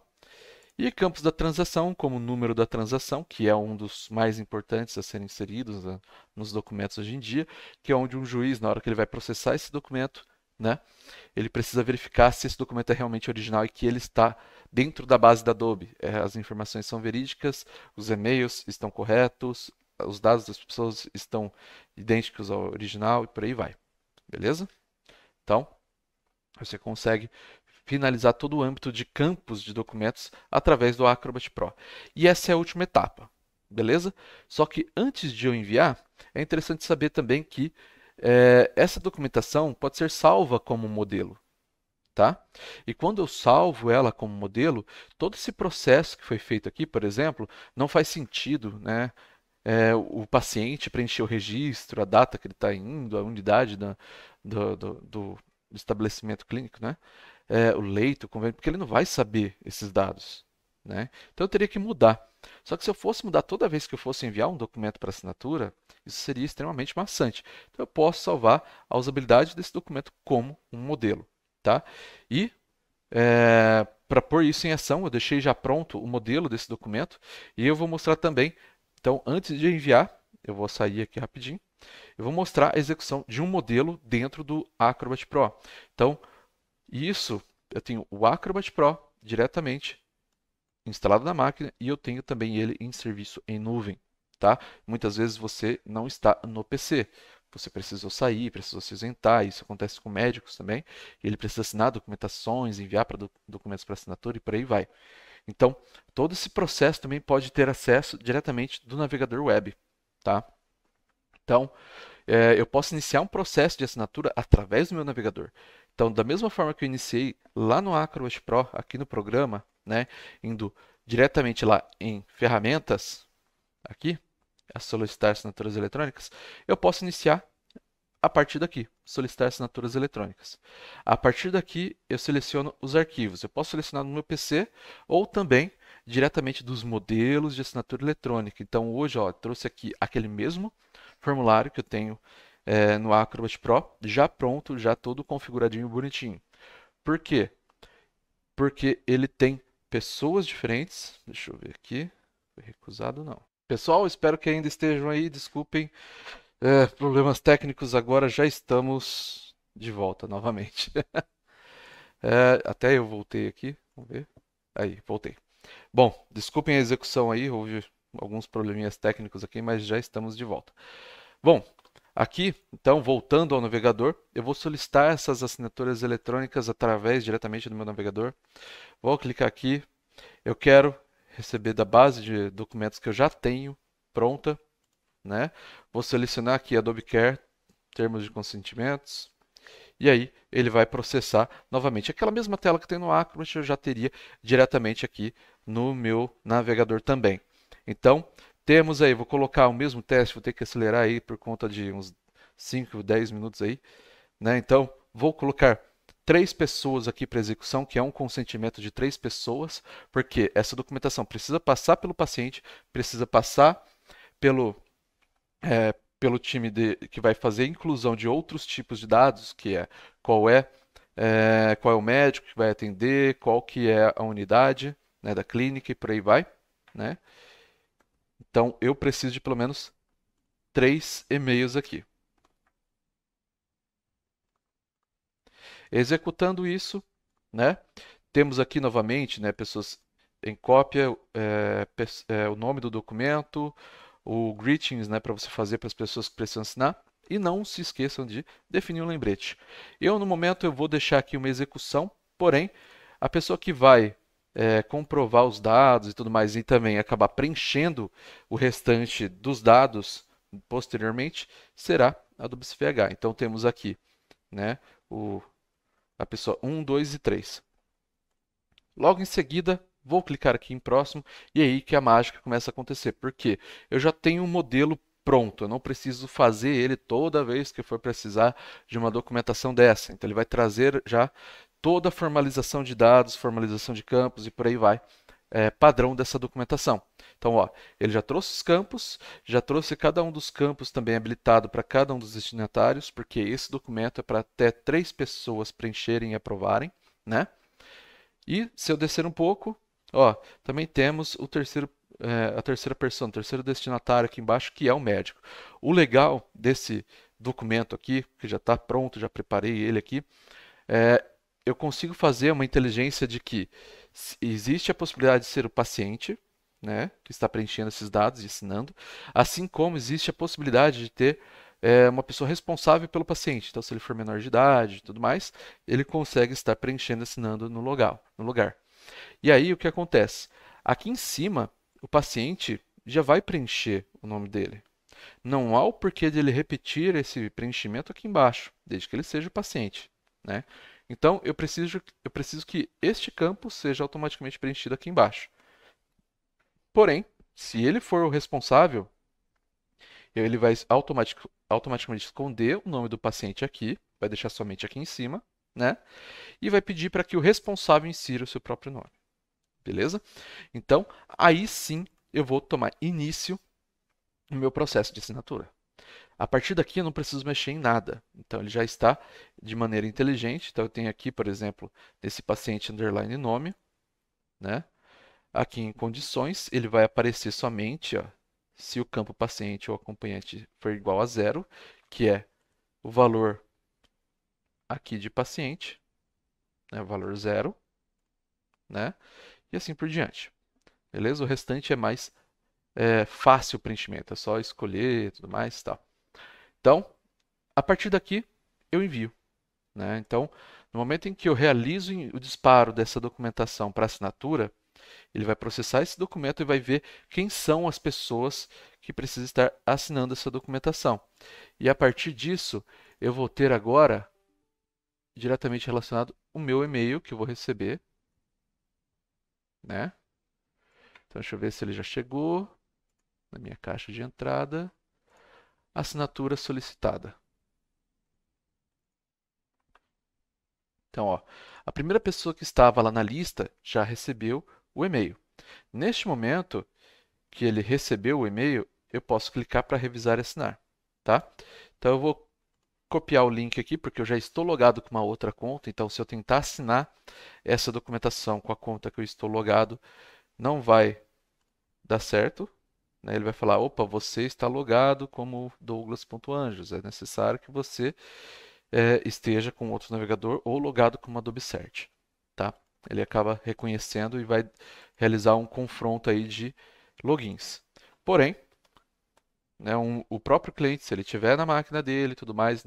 Speaker 1: E campos da transação, como o número da transação, que é um dos mais importantes a serem inseridos né, nos documentos hoje em dia, que é onde um juiz, na hora que ele vai processar esse documento, né? Ele precisa verificar se esse documento é realmente original e que ele está dentro da base da Adobe. É, as informações são verídicas, os e-mails estão corretos, os dados das pessoas estão idênticos ao original e por aí vai. Beleza? Então, você consegue finalizar todo o âmbito de campos de documentos através do Acrobat Pro. E essa é a última etapa, beleza? Só que antes de eu enviar, é interessante saber também que é, essa documentação pode ser salva como modelo. Tá? E quando eu salvo ela como modelo, todo esse processo que foi feito aqui, por exemplo, não faz sentido né? É, o paciente preencher o registro, a data que ele está indo, a unidade da, do, do, do, estabelecimento clínico, né? É, o leito, o convênio, porque ele não vai saber esses dados. Né? Então eu teria que mudar. Só que se eu fosse mudar toda vez que eu fosse enviar um documento para assinatura, isso seria extremamente maçante. Então eu posso salvar a usabilidade desse documento como um modelo. Tá? E é, eh, para pôr isso em ação, eu deixei já pronto o modelo desse documento e eu vou mostrar também. Então, antes de enviar, eu vou sair aqui rapidinho. Eu vou mostrar a execução de um modelo dentro do Acrobat Pro. Então, isso, eu tenho o Acrobat Pro diretamente instalado na máquina e eu tenho também ele em serviço em nuvem. Tá? Muitas vezes você não está no PC. Você precisou sair, precisou se isentar, isso acontece com médicos também. Ele precisa assinar documentações, enviar para documentos para assinatura e por aí vai. Então, todo esse processo também pode ter acesso diretamente do navegador web. Tá? Então, é, eu posso iniciar um processo de assinatura através do meu navegador. Então, da mesma forma que eu iniciei lá no AcroWatch Pro, aqui no programa, né? Indo diretamente lá em ferramentas, aqui, a solicitar assinaturas eletrônicas, eu posso iniciar a partir daqui, solicitar assinaturas eletrônicas. A partir daqui, eu seleciono os arquivos. Eu posso selecionar no meu PC ou também diretamente dos modelos de assinatura eletrônica. Então, hoje, ó, trouxe aqui aquele mesmo formulário que eu tenho é, no Acrobat Pro, já pronto, já todo configuradinho, bonitinho. Por quê? Porque ele tem pessoas diferentes. Deixa eu ver aqui. Foi recusado, não. Pessoal, espero que ainda estejam aí. Desculpem é, problemas técnicos agora. Já estamos de volta novamente. é, até eu voltei aqui. Vamos ver. Aí, voltei. Bom, desculpem a execução aí. Houve alguns probleminhas técnicos aqui, mas já estamos de volta. Bom, Aqui, então, voltando ao navegador, eu vou solicitar essas assinaturas eletrônicas através diretamente do meu navegador. Vou clicar aqui. Eu quero receber da base de documentos que eu já tenho pronta, né? Vou selecionar aqui Adobe Care, termos de consentimentos. E aí, ele vai processar novamente aquela mesma tela que tem no Acrobat, eu já teria diretamente aqui no meu navegador também. Então, temos aí, vou colocar o mesmo teste, vou ter que acelerar aí por conta de uns 5, 10 minutos aí. Né? Então, vou colocar três pessoas aqui para execução, que é um consentimento de três pessoas, porque essa documentação precisa passar pelo paciente, precisa passar pelo, é, pelo time de, que vai fazer inclusão de outros tipos de dados, que é qual é, é, qual é o médico que vai atender, qual que é a unidade né, da clínica e por aí vai. Né? Então eu preciso de pelo menos três e-mails aqui. Executando isso, né? Temos aqui novamente, né, pessoas em cópia, é, é, o nome do documento, o greetings, né, para você fazer para as pessoas que precisam assinar. E não se esqueçam de definir um lembrete. Eu, no momento, eu vou deixar aqui uma execução, porém, a pessoa que vai é, comprovar os dados e tudo mais, e também acabar preenchendo o restante dos dados posteriormente, será a do BCVH. Então temos aqui né, o, a pessoa 1, 2 e 3. Logo em seguida, vou clicar aqui em próximo, e é aí que a mágica começa a acontecer, Por quê? eu já tenho um modelo pronto, eu não preciso fazer ele toda vez que for precisar de uma documentação dessa. Então ele vai trazer já toda a formalização de dados, formalização de campos e por aí vai, é, padrão dessa documentação. Então, ó, ele já trouxe os campos, já trouxe cada um dos campos também habilitado para cada um dos destinatários, porque esse documento é para até três pessoas preencherem e aprovarem, né? E se eu descer um pouco, ó, também temos o terceiro é, a terceira pessoa, o terceiro destinatário aqui embaixo, que é o médico. O legal desse documento aqui, que já está pronto, já preparei ele aqui, é, eu consigo fazer uma inteligência de que existe a possibilidade de ser o paciente, né, que está preenchendo esses dados e ensinando, assim como existe a possibilidade de ter é, uma pessoa responsável pelo paciente. Então, se ele for menor de idade e tudo mais, ele consegue estar preenchendo e assinando no lugar, no lugar. E aí, o que acontece? Aqui em cima, o paciente já vai preencher o nome dele. Não há o porquê de ele repetir esse preenchimento aqui embaixo, desde que ele seja o paciente. Né? Então, eu preciso, eu preciso que este campo seja automaticamente preenchido aqui embaixo. Porém, se ele for o responsável, ele vai automatic, automaticamente esconder o nome do paciente aqui, vai deixar somente aqui em cima, né? E vai pedir para que o responsável insira o seu próprio nome. Beleza? Então, aí sim eu vou tomar início no meu processo de assinatura. A partir daqui eu não preciso mexer em nada. Então ele já está de maneira inteligente. Então eu tenho aqui, por exemplo, nesse paciente underline nome, né? Aqui em condições, ele vai aparecer somente ó, se o campo paciente ou acompanhante for igual a zero, que é o valor aqui de paciente, né? O valor zero, né? E assim por diante. Beleza? O restante é mais é, fácil o preenchimento, é só escolher e tudo mais e tal. Então, a partir daqui, eu envio. Né? Então, no momento em que eu realizo o disparo dessa documentação para assinatura, ele vai processar esse documento e vai ver quem são as pessoas que precisam estar assinando essa documentação. E a partir disso, eu vou ter agora diretamente relacionado o meu e-mail que eu vou receber, né? Então deixa eu ver se ele já chegou na minha caixa de entrada assinatura solicitada. Então, ó, a primeira pessoa que estava lá na lista já recebeu o e-mail. Neste momento que ele recebeu o e-mail, eu posso clicar para revisar e assinar. Tá? Então, eu vou copiar o link aqui, porque eu já estou logado com uma outra conta. Então, se eu tentar assinar essa documentação com a conta que eu estou logado, não vai dar certo né, ele vai falar: opa, você está logado como Douglas.anjos. É necessário que você é, esteja com outro navegador ou logado como Adobe cert. Tá? Ele acaba reconhecendo e vai realizar um confronto aí de logins. Porém, né, um, o próprio cliente, se ele tiver na máquina dele e tudo mais,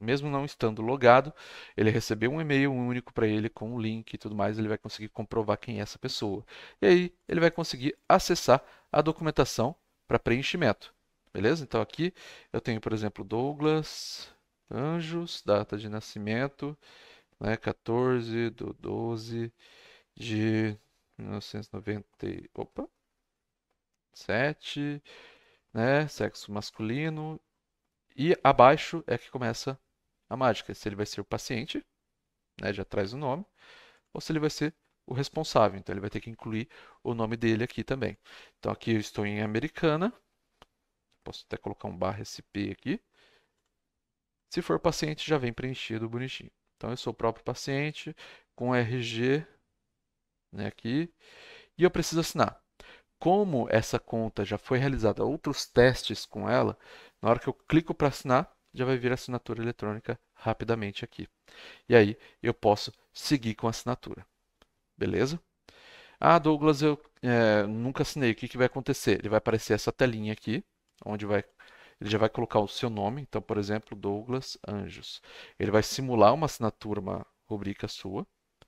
Speaker 1: mesmo não estando logado, ele receber um e-mail único para ele com um link e tudo mais, ele vai conseguir comprovar quem é essa pessoa. E aí ele vai conseguir acessar a documentação para preenchimento. Beleza? Então aqui eu tenho, por exemplo, Douglas Anjos, data de nascimento, né, 14 do 12 de 1997, opa, né, sexo masculino, e abaixo é que começa a mágica, se ele vai ser o paciente, né, já traz o nome, ou se ele vai ser o responsável. Então, ele vai ter que incluir o nome dele aqui também. Então, aqui eu estou em americana. Posso até colocar um barra SP aqui. Se for paciente, já vem preenchido bonitinho. Então, eu sou o próprio paciente com RG né, aqui. E eu preciso assinar. Como essa conta já foi realizada outros testes com ela, na hora que eu clico para assinar, já vai vir a assinatura eletrônica rapidamente aqui. E aí eu posso seguir com a assinatura beleza? Ah, Douglas, eu é, nunca assinei. O que, que vai acontecer? Ele vai aparecer essa telinha aqui, onde vai, ele já vai colocar o seu nome. Então, por exemplo, Douglas Anjos. Ele vai simular uma assinatura, uma rubrica sua.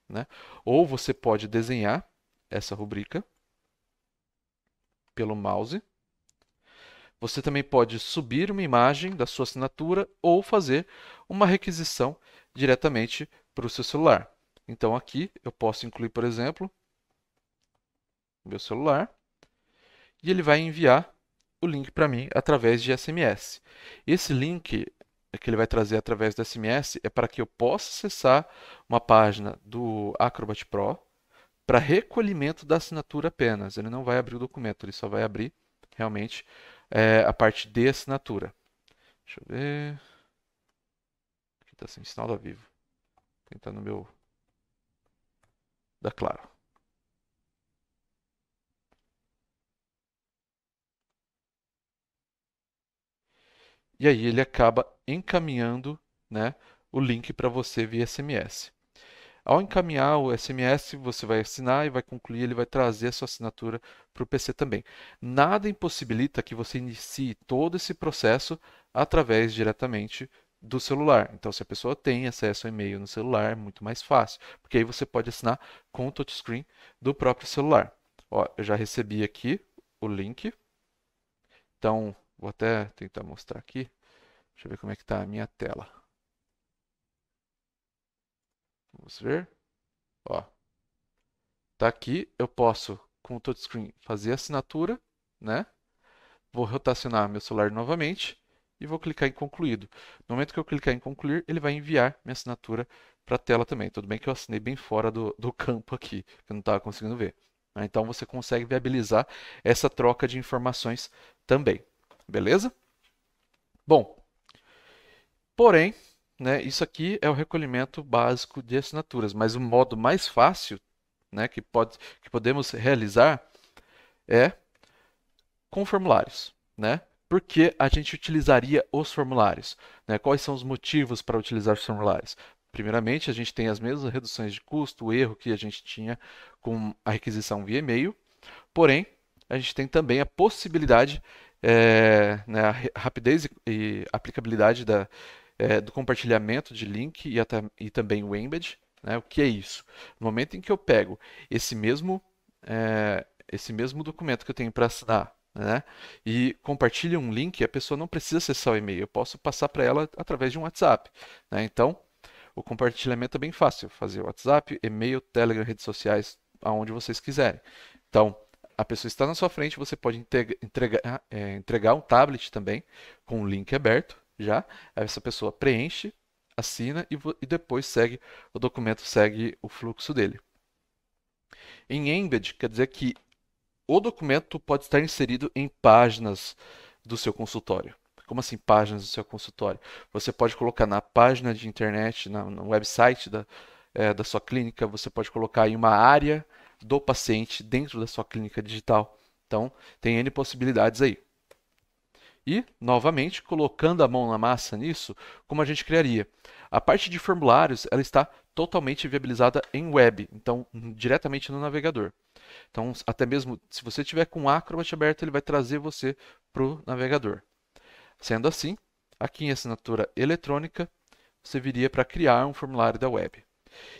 Speaker 1: Né? Ou você pode desenhar essa rubrica pelo mouse. Você também pode subir uma imagem da sua assinatura ou fazer uma requisição diretamente para o seu celular. Então aqui eu posso incluir, por exemplo, meu celular e ele vai enviar o link para mim através de SMS. Esse link que ele vai trazer através do SMS é para que eu possa acessar uma página do Acrobat Pro para recolhimento da assinatura apenas. Ele não vai abrir o documento, ele só vai abrir realmente é, a parte de assinatura. Deixa eu ver. Aqui está sem sinal ao vivo. Tentar tá no meu da Claro. E aí ele acaba encaminhando né, o link para você via SMS. Ao encaminhar o SMS, você vai assinar e vai concluir, ele vai trazer a sua assinatura para o PC também. Nada impossibilita que você inicie todo esse processo através diretamente do celular. Então, se a pessoa tem acesso ao e-mail no celular, é muito mais fácil, porque aí você pode assinar com o touchscreen do próprio celular. Ó, eu já recebi aqui o link. Então, vou até tentar mostrar aqui. Deixa eu ver como é que está a minha tela. Vamos ver. Ó, tá aqui. Eu posso, com o touchscreen, fazer a assinatura, né? Vou rotacionar meu celular novamente e vou clicar em concluído. No momento que eu clicar em concluir, ele vai enviar minha assinatura para a tela também. Tudo bem que eu assinei bem fora do, do campo aqui, que eu não estava conseguindo ver. Né? Então você consegue viabilizar essa troca de informações também. Beleza? Bom, porém, né, isso aqui é o recolhimento básico de assinaturas, mas o modo mais fácil né, que, pode, que podemos realizar é com formulários. Né? por que a gente utilizaria os formulários? Né? Quais são os motivos para utilizar os formulários? Primeiramente, a gente tem as mesmas reduções de custo, o erro que a gente tinha com a requisição via e-mail, porém, a gente tem também a possibilidade, é, né, a rapidez e aplicabilidade da, é, do compartilhamento de link e, até, e também o embed. Né? O que é isso? No momento em que eu pego esse mesmo, é, esse mesmo documento que eu tenho para assinar né? E compartilha um link, a pessoa não precisa acessar o e-mail, eu posso passar para ela através de um WhatsApp, né? Então, o compartilhamento é bem fácil, fazer WhatsApp, e-mail, Telegram, redes sociais, aonde vocês quiserem. Então, a pessoa está na sua frente, você pode entregar, entregar, é, entregar um tablet também com o um link aberto já. Essa pessoa preenche, assina e, e depois segue o documento, segue o fluxo dele. Em embed, quer dizer que o documento pode estar inserido em páginas do seu consultório. Como assim páginas do seu consultório? Você pode colocar na página de internet, na, no website da, é, da sua clínica, você pode colocar em uma área do paciente dentro da sua clínica digital. Então, tem N possibilidades aí. E, novamente, colocando a mão na massa nisso, como a gente criaria? A parte de formulários ela está totalmente viabilizada em web, então diretamente no navegador. Então, até mesmo se você tiver com o Acrobat aberto, ele vai trazer você para o navegador. Sendo assim, aqui em assinatura eletrônica, você viria para criar um formulário da web.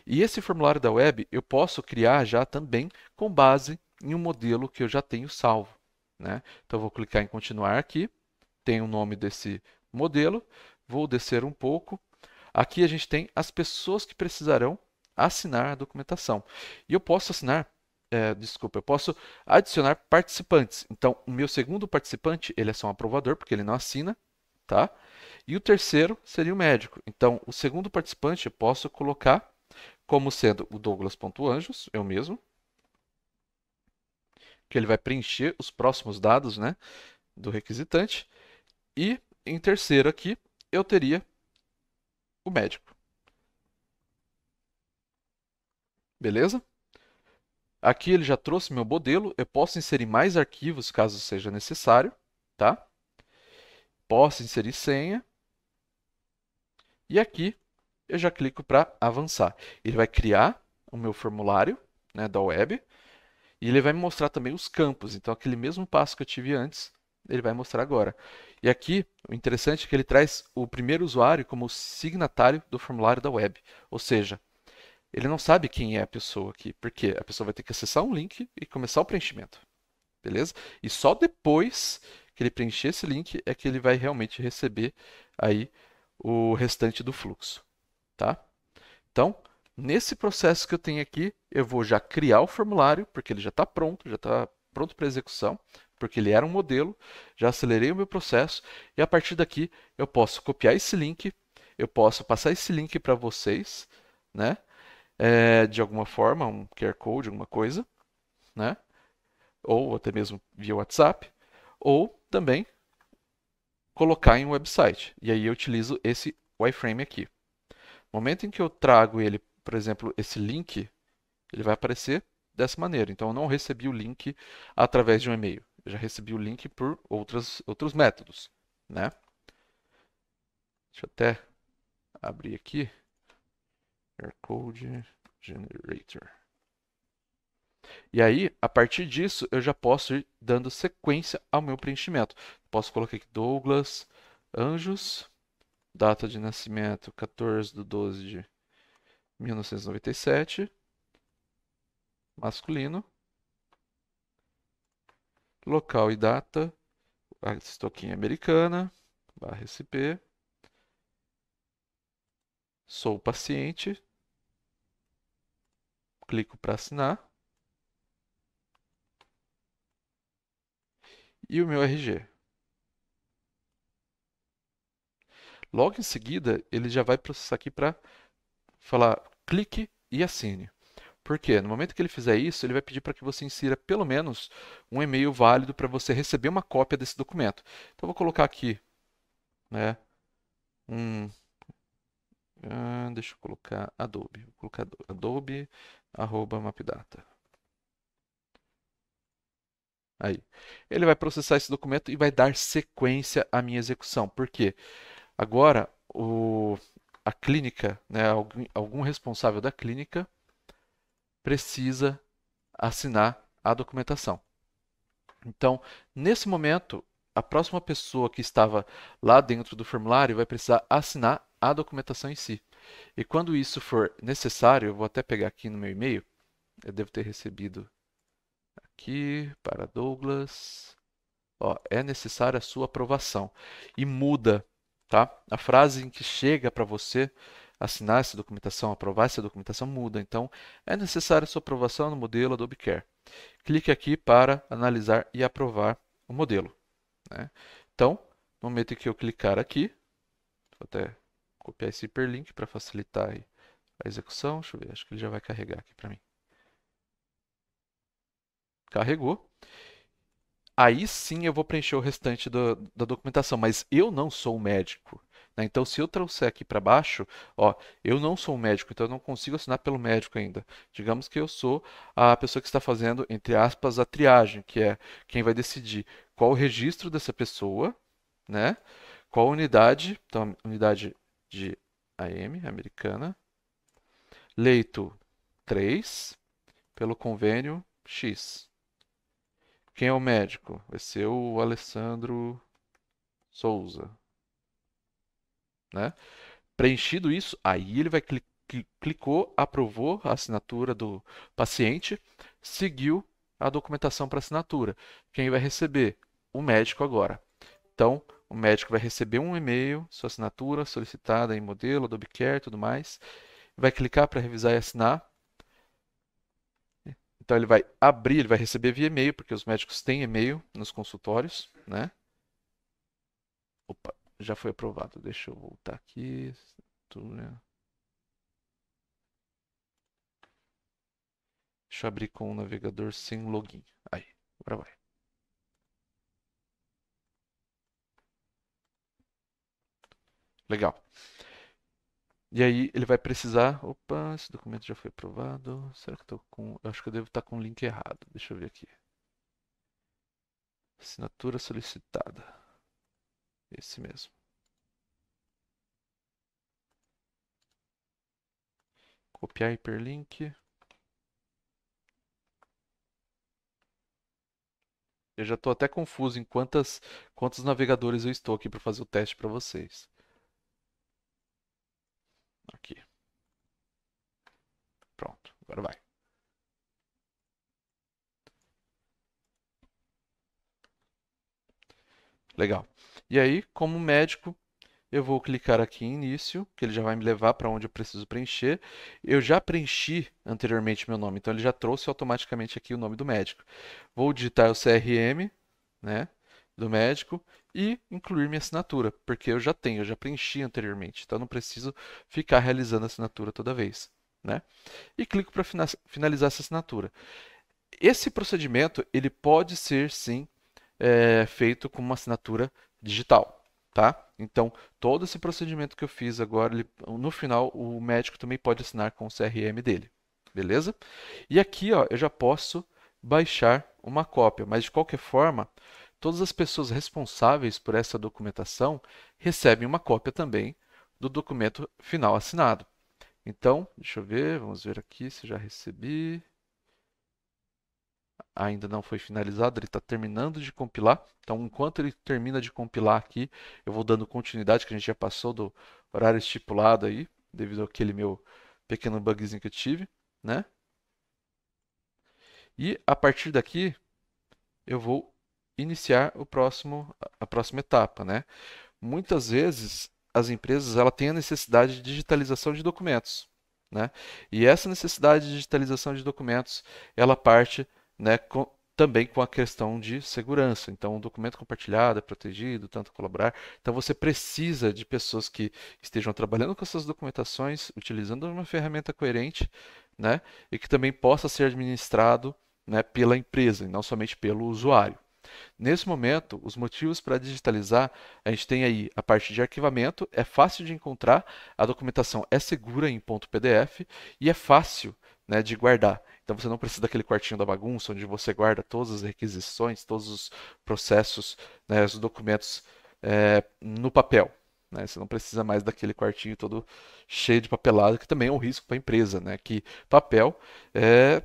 Speaker 1: E esse formulário da web eu posso criar já também com base em um modelo que eu já tenho salvo. Né? Então, vou clicar em continuar aqui, tem o nome desse modelo, vou descer um pouco. Aqui a gente tem as pessoas que precisarão assinar a documentação. E eu posso assinar é, desculpa, eu posso adicionar participantes. Então, o meu segundo participante, ele é só um aprovador, porque ele não assina, tá? E o terceiro seria o médico. Então, o segundo participante eu posso colocar como sendo o Douglas.anjos, eu mesmo, que ele vai preencher os próximos dados né, do requisitante. E em terceiro aqui, eu teria o médico. Beleza? Aqui ele já trouxe meu modelo, eu posso inserir mais arquivos caso seja necessário, tá? Posso inserir senha. E aqui eu já clico para avançar. Ele vai criar o meu formulário né, da web e ele vai me mostrar também os campos. Então, aquele mesmo passo que eu tive antes, ele vai mostrar agora. E aqui, o interessante é que ele traz o primeiro usuário como signatário do formulário da web. Ou seja, ele não sabe quem é a pessoa aqui, porque a pessoa vai ter que acessar um link e começar o preenchimento. Beleza? E só depois que ele preencher esse link é que ele vai realmente receber aí o restante do fluxo, tá? Então, nesse processo que eu tenho aqui, eu vou já criar o formulário, porque ele já está pronto, já está pronto para execução, porque ele era um modelo, já acelerei o meu processo e a partir daqui eu posso copiar esse link, eu posso passar esse link para vocês, né? é, de alguma forma, um QR Code, alguma coisa, né? ou até mesmo via WhatsApp, ou também colocar em um website. E aí eu utilizo esse wireframe aqui. No momento em que eu trago ele, por exemplo, esse link, ele vai aparecer dessa maneira. Então eu não recebi o link através de um e-mail. Eu já recebi o link por outras, outros métodos. Né? Deixa eu até abrir aqui. Aircode Generator. E aí, a partir disso, eu já posso ir dando sequência ao meu preenchimento. Posso colocar aqui Douglas Anjos, data de nascimento 14 de 12 de 1997, masculino, local e data, estoquinha americana, barra SP, sou paciente, clico para assinar. E o meu RG. Logo em seguida, ele já vai processar aqui para falar clique e assine. Porque no momento que ele fizer isso, ele vai pedir para que você insira pelo menos um e-mail válido para você receber uma cópia desse documento. Então, eu vou colocar aqui né, um, ah, deixa eu colocar Adobe. Vou colocar Adobe arroba mapdata. Aí. Ele vai processar esse documento e vai dar sequência à minha execução. Por quê? Agora, o, a clínica, né, algum, algum responsável da clínica precisa assinar a documentação. Então, nesse momento, a próxima pessoa que estava lá dentro do formulário vai precisar assinar a documentação em si. E quando isso for necessário, eu vou até pegar aqui no meu e-mail, eu devo ter recebido aqui para Douglas. Ó, é necessária a sua aprovação. E muda, tá? A frase em que chega para você assinar essa documentação, aprovar essa documentação muda. Então, é necessária a sua aprovação no modelo Adobe Care. Clique aqui para analisar e aprovar o modelo. Né? Então, no momento em que eu clicar aqui, vou até copiar esse hiperlink para facilitar a execução. Deixa eu ver, acho que ele já vai carregar aqui para mim. Carregou. Aí sim eu vou preencher o restante do, da documentação, mas eu não sou médico. Né? Então, se eu trouxer aqui para baixo, ó, eu não sou médico, então eu não consigo assinar pelo médico ainda. Digamos que eu sou a pessoa que está fazendo, entre aspas, a triagem, que é quem vai decidir qual o registro dessa pessoa, né? qual unidade, então unidade de AM, americana. Leito 3, pelo convênio X. Quem é o médico? Vai ser o Alessandro Souza. Né? Preenchido isso, aí ele vai clicar clicou, aprovou a assinatura do paciente, seguiu a documentação para assinatura. Quem vai receber? O médico agora. Então, o médico vai receber um e-mail, sua assinatura solicitada em modelo, Adobe Care, tudo mais. Vai clicar para revisar e assinar. Então ele vai abrir, ele vai receber via e-mail, porque os médicos têm e-mail nos consultórios, né? Opa, já foi aprovado. Deixa eu voltar aqui. Deixa eu abrir com o navegador sem login. Aí, agora vai. Legal. E aí ele vai precisar. Opa, esse documento já foi aprovado. Será que estou com. Eu acho que eu devo estar tá com o link errado. Deixa eu ver aqui. Assinatura solicitada. Esse mesmo. Copiar hiperlink. Eu já estou até confuso em quantas, quantos navegadores eu estou aqui para fazer o teste para vocês. Aqui. Pronto, agora vai. Legal. E aí, como médico, eu vou clicar aqui em início, que ele já vai me levar para onde eu preciso preencher. Eu já preenchi anteriormente meu nome, então ele já trouxe automaticamente aqui o nome do médico. Vou digitar o CRM, né? do médico e incluir minha assinatura, porque eu já tenho, eu já preenchi anteriormente, então não preciso ficar realizando a assinatura toda vez. Né? E clico para finalizar essa assinatura. Esse procedimento ele pode ser sim é, feito com uma assinatura digital, tá? Então todo esse procedimento que eu fiz agora, ele, no final o médico também pode assinar com o CRM dele, beleza? E aqui ó, eu já posso baixar uma cópia, mas de qualquer forma todas as pessoas responsáveis por essa documentação recebem uma cópia também do documento final assinado. Então, deixa eu ver, vamos ver aqui se já recebi. Ainda não foi finalizado, ele está terminando de compilar. Então, enquanto ele termina de compilar aqui, eu vou dando continuidade, que a gente já passou do horário estipulado aí, devido àquele meu pequeno bugzinho que eu tive, né? E a partir daqui, eu vou iniciar o próximo, a próxima etapa. Né? Muitas vezes as empresas ela têm a necessidade de digitalização de documentos. Né? E essa necessidade de digitalização de documentos ela parte né, com, também com a questão de segurança. Então, um documento compartilhado é protegido, tanto colaborar. Então, você precisa de pessoas que estejam trabalhando com essas documentações, utilizando uma ferramenta coerente, né? E que também possa ser administrado né, pela empresa, e não somente pelo usuário. Nesse momento, os motivos para digitalizar, a gente tem aí a parte de arquivamento, é fácil de encontrar, a documentação é segura em ponto .pdf e é fácil né, de guardar. Então você não precisa daquele quartinho da bagunça onde você guarda todas as requisições, todos os processos, né, os documentos é, no papel. Né? Você não precisa mais daquele quartinho todo cheio de papelada, que também é um risco para a empresa, né? que papel é,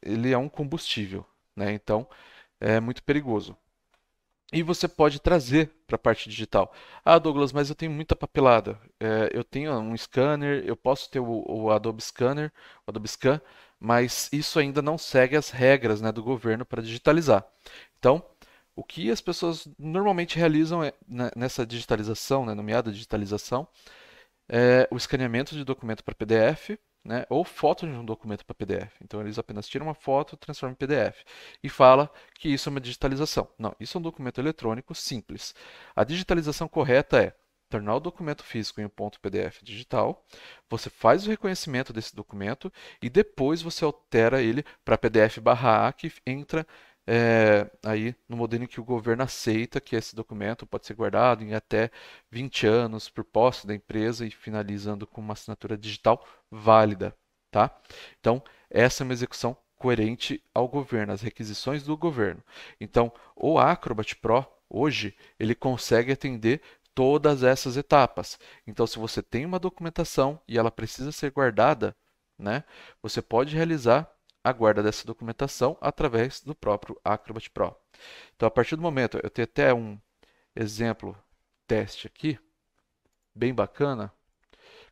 Speaker 1: ele é um combustível. Né? Então, é muito perigoso. E você pode trazer para a parte digital. Ah, Douglas, mas eu tenho muita papelada. É, eu tenho um scanner, eu posso ter o, o, Adobe Scanner, o Adobe Scan, mas isso ainda não segue as regras né, do governo para digitalizar. Então, o que as pessoas normalmente realizam é, né, nessa digitalização, né, nomeada digitalização, é o escaneamento de documento para PDF, né, ou foto de um documento para PDF. Então eles apenas tiram uma foto, transformam em PDF e fala que isso é uma digitalização. Não, isso é um documento eletrônico simples. A digitalização correta é tornar o documento físico em um ponto PDF digital, você faz o reconhecimento desse documento e depois você altera ele para PDF barra A que entra é, aí no modelo em que o governo aceita que esse documento pode ser guardado em até 20 anos por posse da empresa e finalizando com uma assinatura digital válida, tá? Então, essa é uma execução coerente ao governo, às requisições do governo. Então, o Acrobat Pro hoje ele consegue atender todas essas etapas. Então, se você tem uma documentação e ela precisa ser guardada, né, você pode realizar a guarda dessa documentação através do próprio Acrobat Pro. Então, a partir do momento, eu tenho até um exemplo teste aqui, bem bacana,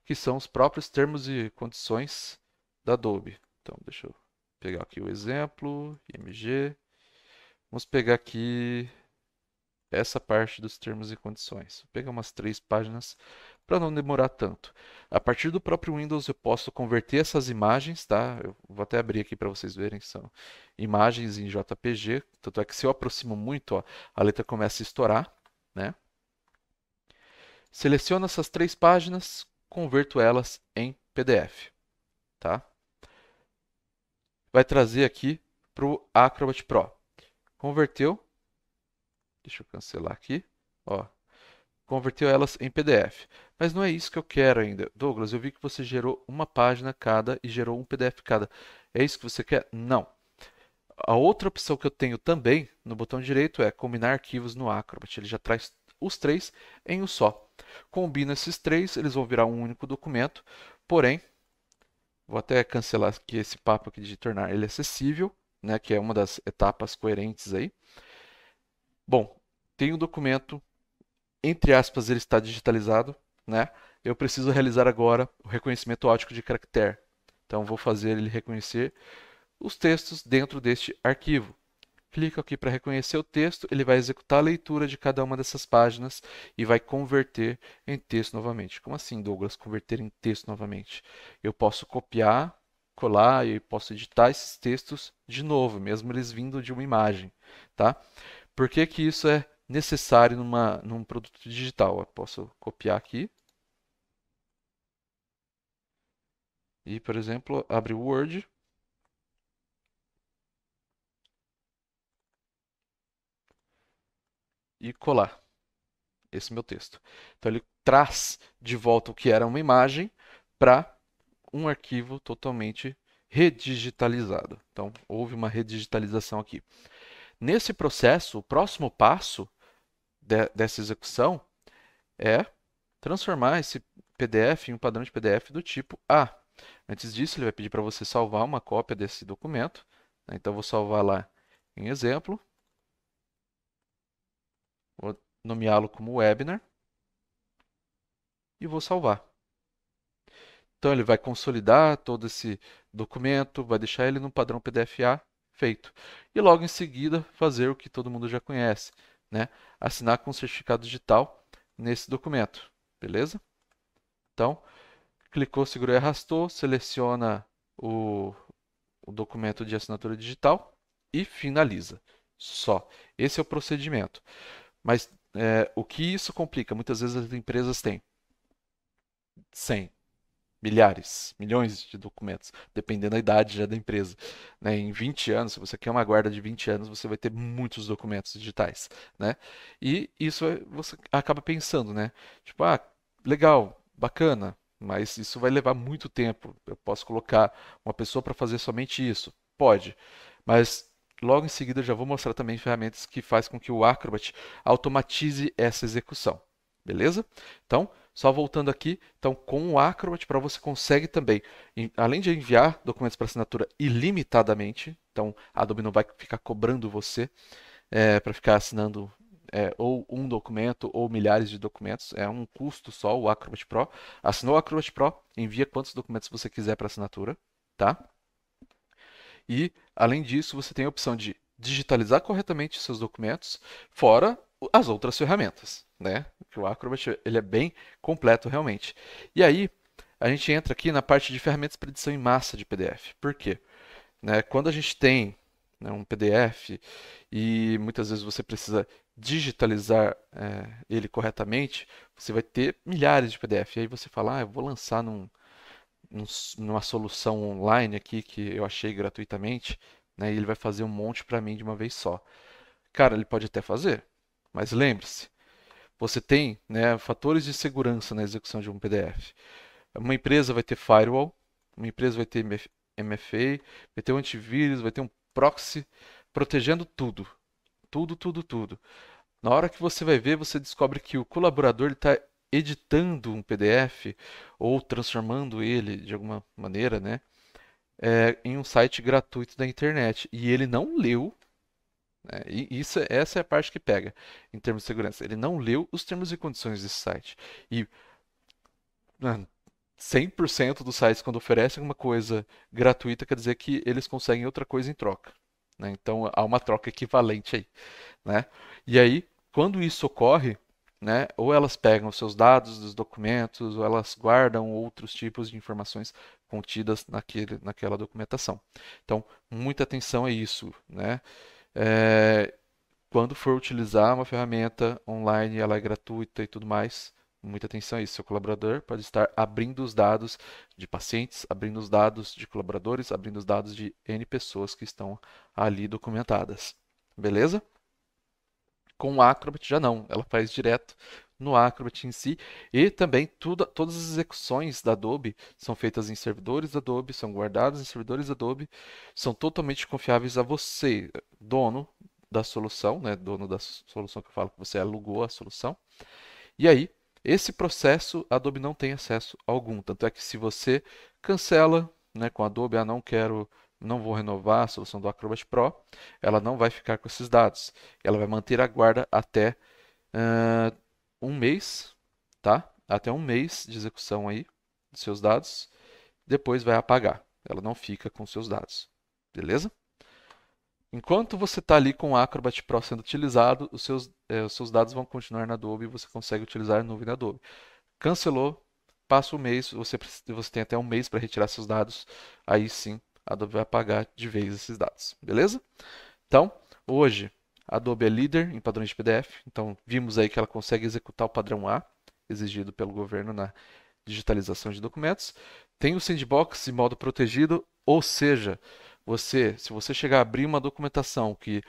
Speaker 1: que são os próprios termos e condições da Adobe. Então, deixa eu pegar aqui o exemplo, IMG. Vamos pegar aqui essa parte dos termos e condições. Vou pegar umas três páginas para não demorar tanto. A partir do próprio Windows eu posso converter essas imagens, tá? Eu vou até abrir aqui para vocês verem, são imagens em JPG, tanto é que se eu aproximo muito, ó, a letra começa a estourar, né? Seleciono essas três páginas, converto elas em PDF, tá? Vai trazer aqui para o Acrobat Pro. Converteu. Deixa eu cancelar aqui. Ó, converteu elas em PDF. Mas não é isso que eu quero ainda. Douglas, eu vi que você gerou uma página cada e gerou um PDF cada. É isso que você quer? Não. A outra opção que eu tenho também no botão direito é combinar arquivos no Acrobat. Ele já traz os três em um só. Combina esses três, eles vão virar um único documento. Porém, vou até cancelar aqui esse papo aqui de tornar ele acessível, né, que é uma das etapas coerentes aí. Bom, tem um documento entre aspas, ele está digitalizado, né? Eu preciso realizar agora o reconhecimento ótico de caractere. Então, vou fazer ele reconhecer os textos dentro deste arquivo. Clico aqui para reconhecer o texto, ele vai executar a leitura de cada uma dessas páginas e vai converter em texto novamente. Como assim, Douglas, converter em texto novamente? Eu posso copiar, colar e posso editar esses textos de novo, mesmo eles vindo de uma imagem, tá? Por que, que isso é necessário numa, num produto digital. Eu posso copiar aqui. E, por exemplo, abrir o Word. E colar esse meu texto. Então, ele traz de volta o que era uma imagem para um arquivo totalmente redigitalizado. Então, houve uma redigitalização aqui. Nesse processo, o próximo passo de, dessa execução é transformar esse PDF em um padrão de PDF do tipo A. Antes disso, ele vai pedir para você salvar uma cópia desse documento. Né? Então, vou salvar lá em exemplo. Vou nomeá-lo como webinar. E vou salvar. Então, ele vai consolidar todo esse documento, vai deixar ele no padrão PDF-A feito. E logo em seguida, fazer o que todo mundo já conhece né, assinar com certificado digital nesse documento, beleza? Então, clicou, segurou e arrastou, seleciona o, o documento de assinatura digital e finaliza. Só. Esse é o procedimento. Mas é, o que isso complica? Muitas vezes as empresas têm 100, milhares, milhões de documentos, dependendo da idade já da empresa. Né? Em 20 anos, se você quer uma guarda de 20 anos, você vai ter muitos documentos digitais, né? E isso é, você acaba pensando, né? Tipo, ah, legal, bacana, mas isso vai levar muito tempo. Eu posso colocar uma pessoa para fazer somente isso? Pode, mas logo em seguida eu já vou mostrar também ferramentas que faz com que o Acrobat automatize essa execução. Beleza? Então, só voltando aqui, então com o Acrobat Pro você consegue também, além de enviar documentos para assinatura ilimitadamente, então a Adobe não vai ficar cobrando você é, para ficar assinando é, ou um documento ou milhares de documentos, é um custo só o Acrobat Pro. Assinou o Acrobat Pro, envia quantos documentos você quiser para assinatura, tá? E além disso, você tem a opção de digitalizar corretamente seus documentos, fora as outras ferramentas né? Que o Acrobat ele é bem completo realmente. E aí a gente entra aqui na parte de ferramentas para edição em massa de PDF. Por quê? Né, quando a gente tem né, um PDF e muitas vezes você precisa digitalizar é, ele corretamente, você vai ter milhares de PDF. E aí você fala, ah, eu vou lançar num, num, numa solução online aqui que eu achei gratuitamente, né, e ele vai fazer um monte para mim de uma vez só. Cara, ele pode até fazer, mas lembre-se, você tem né, fatores de segurança na execução de um PDF. Uma empresa vai ter firewall, uma empresa vai ter MFA, vai ter um antivírus, vai ter um proxy protegendo tudo. Tudo, tudo, tudo. Na hora que você vai ver, você descobre que o colaborador está editando um PDF ou transformando ele de alguma maneira né, é, em um site gratuito da internet. E ele não leu né, e isso, é, essa é a parte que pega em termos de segurança. Ele não leu os termos e condições desse site. E 100% né, dos sites, quando oferecem uma coisa gratuita, quer dizer que eles conseguem outra coisa em troca. Né? Então há uma troca equivalente aí. Né? E aí, quando isso ocorre, né, ou elas pegam os seus dados dos documentos, ou elas guardam outros tipos de informações contidas naquele, naquela documentação. Então, muita atenção a isso. Né? É, quando for utilizar uma ferramenta online, ela é gratuita e tudo mais. Muita atenção a isso. Seu colaborador pode estar abrindo os dados de pacientes, abrindo os dados de colaboradores, abrindo os dados de N pessoas que estão ali documentadas. Beleza? Com o Acrobat já não, ela faz direto no Acrobat em si. E também tudo, todas as execuções da Adobe são feitas em servidores da Adobe, são guardadas em servidores da Adobe, são totalmente confiáveis a você, dono da solução, né, dono da solução que eu falo que você alugou a solução. E aí, esse processo a Adobe não tem acesso algum, tanto é que se você cancela, né, com a Adobe, ah, não quero não vou renovar a solução do Acrobat Pro, ela não vai ficar com esses dados. Ela vai manter a guarda até uh, um mês, tá? Até um mês de execução aí dos seus dados. Depois vai apagar. Ela não fica com seus dados. Beleza? Enquanto você está ali com o Acrobat Pro sendo utilizado, os seus, eh, os seus dados vão continuar na Adobe e você consegue utilizar a nuvem na Adobe. Cancelou, passa o um mês, você, você tem até um mês para retirar seus dados, aí sim a Adobe vai apagar de vez esses dados, beleza? Então, hoje, a Adobe é líder em padrões de PDF, então vimos aí que ela consegue executar o padrão A, exigido pelo governo na digitalização de documentos. Tem o sandbox de modo protegido, ou seja, você, se você chegar a abrir uma documentação que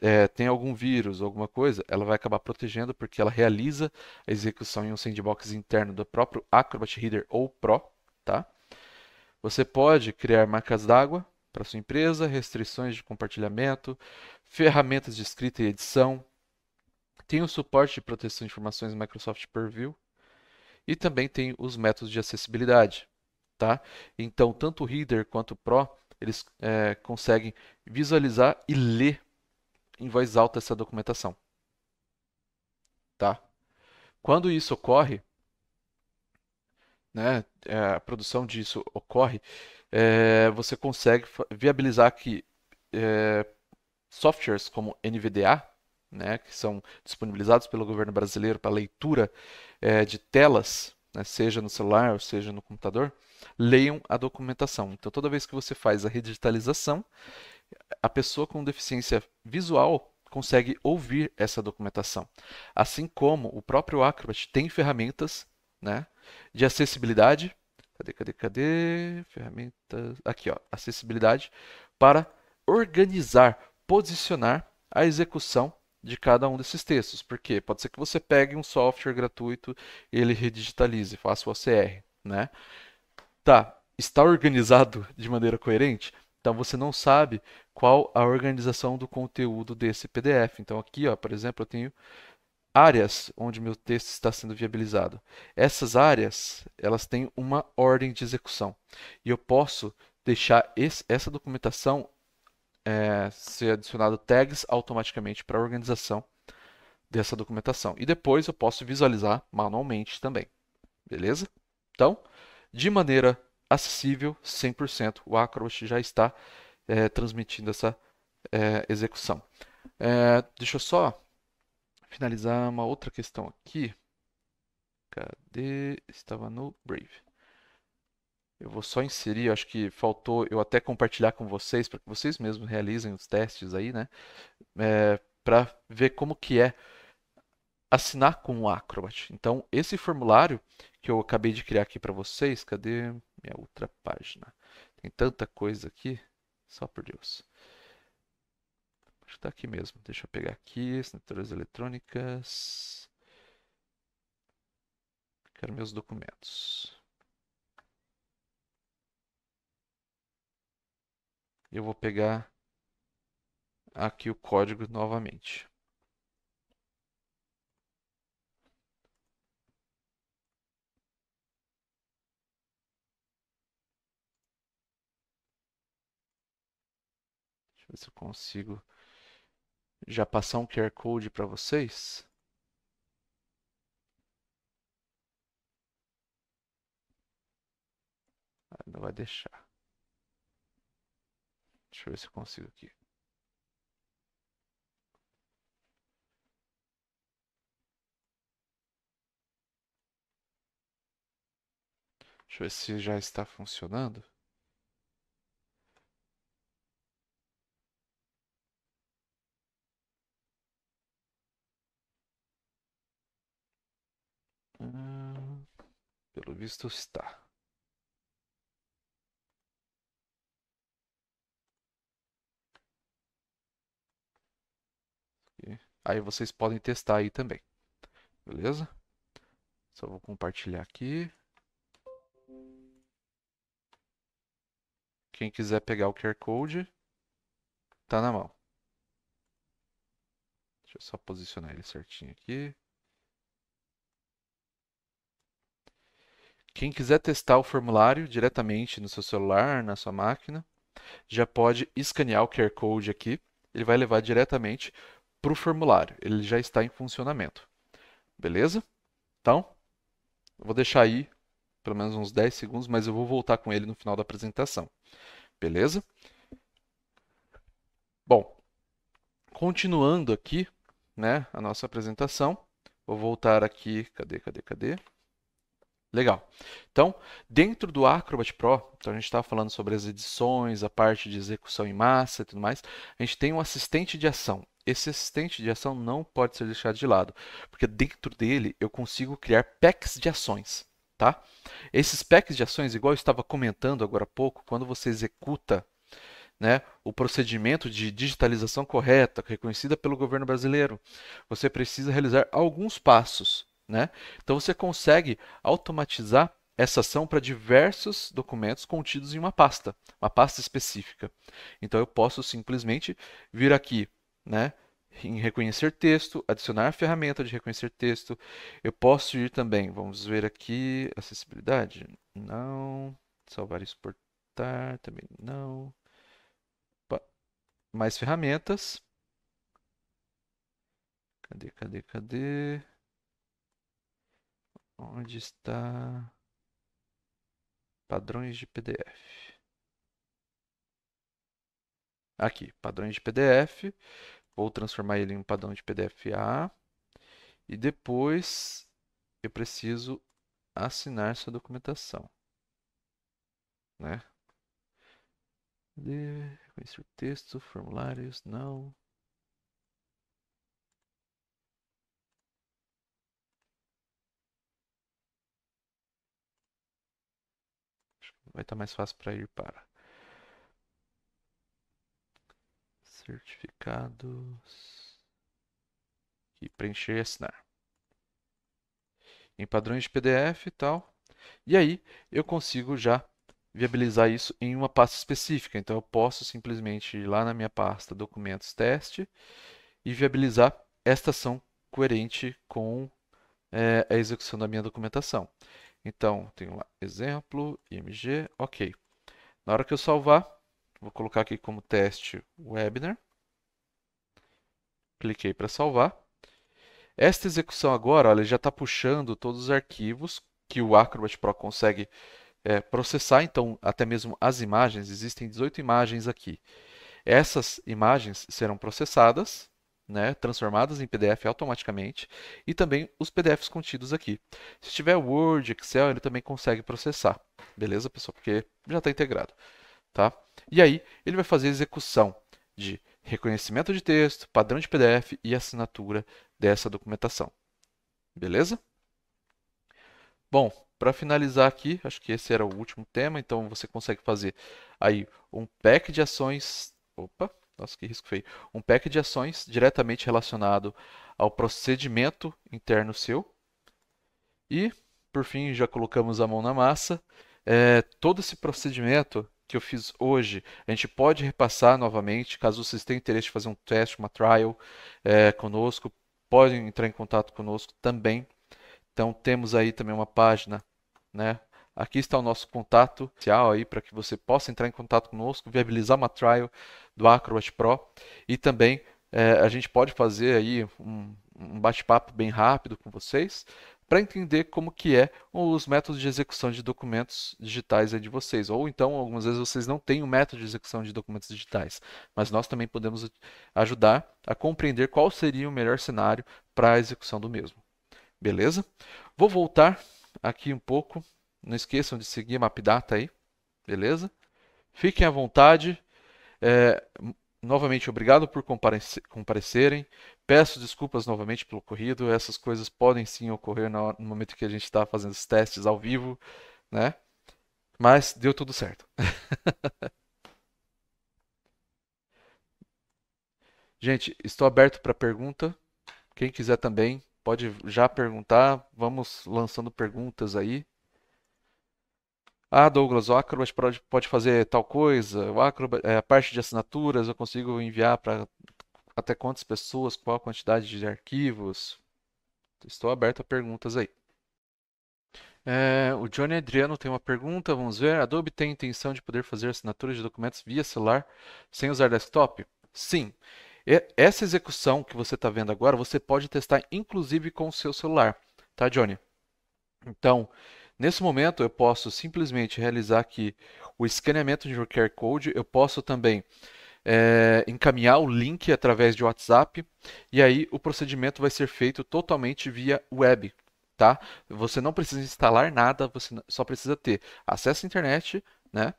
Speaker 1: é, tem algum vírus, ou alguma coisa, ela vai acabar protegendo porque ela realiza a execução em um sandbox interno do próprio Acrobat Reader ou Pro, tá? Você pode criar marcas d'água para sua empresa, restrições de compartilhamento, ferramentas de escrita e edição. Tem o suporte de proteção de informações Microsoft Purview e também tem os métodos de acessibilidade, tá? Então, tanto o Reader quanto o Pro, eles é, conseguem visualizar e ler em voz alta essa documentação, tá? Quando isso ocorre, né, é, a produção disso ocorre, é, você consegue viabilizar que é, softwares como NVDA, né, que são disponibilizados pelo governo brasileiro para leitura é, de telas, né, seja no celular ou seja no computador, leiam a documentação. Então, toda vez que você faz a redigitalização, a pessoa com deficiência visual consegue ouvir essa documentação. Assim como o próprio Acrobat tem ferramentas né? De acessibilidade. Cadê, cadê, cadê? Ferramentas. Aqui, ó. Acessibilidade para organizar, posicionar a execução de cada um desses textos. Porque pode ser que você pegue um software gratuito, ele redigitalize, faça o OCR, né? Tá, está organizado de maneira coerente? Então você não sabe qual a organização do conteúdo desse PDF. Então aqui, ó, por exemplo, eu tenho áreas onde meu texto está sendo viabilizado. Essas áreas, elas têm uma ordem de execução e eu posso deixar esse, essa documentação é, ser adicionado tags automaticamente para a organização dessa documentação. E depois eu posso visualizar manualmente também. Beleza? Então, de maneira acessível, 100%, o Acrobat já está é, transmitindo essa é, execução. É, deixa eu só finalizar uma outra questão aqui. Cadê? Estava no Brave. Eu vou só inserir, acho que faltou eu até compartilhar com vocês, para que vocês mesmos realizem os testes aí, né? É, para ver como que é assinar com o Acrobat. Então, esse formulário que eu acabei de criar aqui para vocês, cadê minha outra página? Tem tanta coisa aqui, só por Deus. Acho que tá aqui mesmo. Deixa eu pegar aqui, assinaturas eletrônicas. Quero meus documentos. Eu vou pegar aqui o código novamente. Deixa eu ver se eu consigo já passar um QR Code para vocês. Ah, não vai deixar. Deixa eu ver se eu consigo aqui. Deixa eu ver se já está funcionando. Hum, pelo visto está. Aí vocês podem testar aí também. Beleza? Só vou compartilhar aqui. Quem quiser pegar o QR Code, tá na mão. Deixa eu só posicionar ele certinho aqui. Quem quiser testar o formulário diretamente no seu celular, na sua máquina, já pode escanear o QR Code aqui. Ele vai levar diretamente para o formulário. Ele já está em funcionamento. Beleza? Então, vou deixar aí pelo menos uns 10 segundos, mas eu vou voltar com ele no final da apresentação. Beleza? Bom, continuando aqui né, a nossa apresentação, vou voltar aqui. Cadê, cadê, cadê? Legal. Então, dentro do Acrobat Pro, então a gente estava falando sobre as edições, a parte de execução em massa e tudo mais, a gente tem um assistente de ação. Esse assistente de ação não pode ser deixado de lado, porque dentro dele eu consigo criar packs de ações. Tá? Esses packs de ações, igual eu estava comentando agora há pouco, quando você executa né, o procedimento de digitalização correta, reconhecida pelo governo brasileiro, você precisa realizar alguns passos. Né? Então você consegue automatizar essa ação para diversos documentos contidos em uma pasta, uma pasta específica. Então eu posso simplesmente vir aqui, né, em reconhecer texto, adicionar a ferramenta de reconhecer texto. Eu posso ir também, vamos ver aqui, acessibilidade? Não. Salvar e exportar, também não. Mais ferramentas. Cadê, cadê, cadê? Onde está padrões de PDF? Aqui, padrões de PDF. Vou transformar ele em um padrão de PDF A. E depois eu preciso assinar sua documentação. Né? Reconhecer o texto, formulários, não. vai estar tá mais fácil para ir para. Certificados. E preencher e assinar. Em padrões de PDF e tal. E aí eu consigo já viabilizar isso em uma pasta específica. Então eu posso simplesmente ir lá na minha pasta documentos teste e viabilizar esta ação coerente com é, a execução da minha documentação. Então, tenho lá exemplo, img, ok. Na hora que eu salvar, vou colocar aqui como teste webinar. Cliquei para salvar. Esta execução agora, olha, já está puxando todos os arquivos que o Acrobat Pro consegue é, processar, então até mesmo as imagens, existem 18 imagens aqui. Essas imagens serão processadas né, transformadas em PDF automaticamente, e também os PDFs contidos aqui. Se tiver Word, Excel, ele também consegue processar, beleza, pessoal? Porque já está integrado, tá? E aí, ele vai fazer a execução de reconhecimento de texto, padrão de PDF e assinatura dessa documentação, beleza? Bom, para finalizar aqui, acho que esse era o último tema, então você consegue fazer aí um pack de ações... Opa, nossa, que risco feio. Um pack de ações diretamente relacionado ao procedimento interno seu. E, por fim, já colocamos a mão na massa. É, todo esse procedimento que eu fiz hoje, a gente pode repassar novamente, caso vocês tenham interesse em fazer um teste, uma trial é, conosco, podem entrar em contato conosco também. Então temos aí também uma página, né, Aqui está o nosso contato inicial aí para que você possa entrar em contato conosco, viabilizar uma trial do Acrobat Pro e também é, a gente pode fazer aí um, um bate-papo bem rápido com vocês para entender como que é os métodos de execução de documentos digitais de vocês. Ou então, algumas vezes vocês não têm o um método de execução de documentos digitais, mas nós também podemos ajudar a compreender qual seria o melhor cenário para a execução do mesmo. Beleza? Vou voltar aqui um pouco não esqueçam de seguir MapData aí, beleza? Fiquem à vontade. É, novamente, obrigado por comparecerem. Peço desculpas novamente pelo ocorrido. Essas coisas podem sim ocorrer no momento que a gente está fazendo os testes ao vivo, né? Mas deu tudo certo. gente, estou aberto para pergunta. Quem quiser também pode já perguntar. Vamos lançando perguntas aí. Ah, Douglas, o Acrobat pode fazer tal coisa, o Acrobat, é, a parte de assinaturas eu consigo enviar para até quantas pessoas, qual a quantidade de arquivos. Estou aberto a perguntas aí. É, o Johnny Adriano tem uma pergunta, vamos ver. Adobe tem intenção de poder fazer assinaturas de documentos via celular sem usar desktop? Sim. E essa execução que você está vendo agora, você pode testar inclusive com o seu celular, tá, Johnny? Então, Nesse momento, eu posso simplesmente realizar aqui o escaneamento de um QR Code, eu posso também é, encaminhar o link através de WhatsApp, e aí o procedimento vai ser feito totalmente via web, tá? Você não precisa instalar nada, você só precisa ter acesso à internet, né?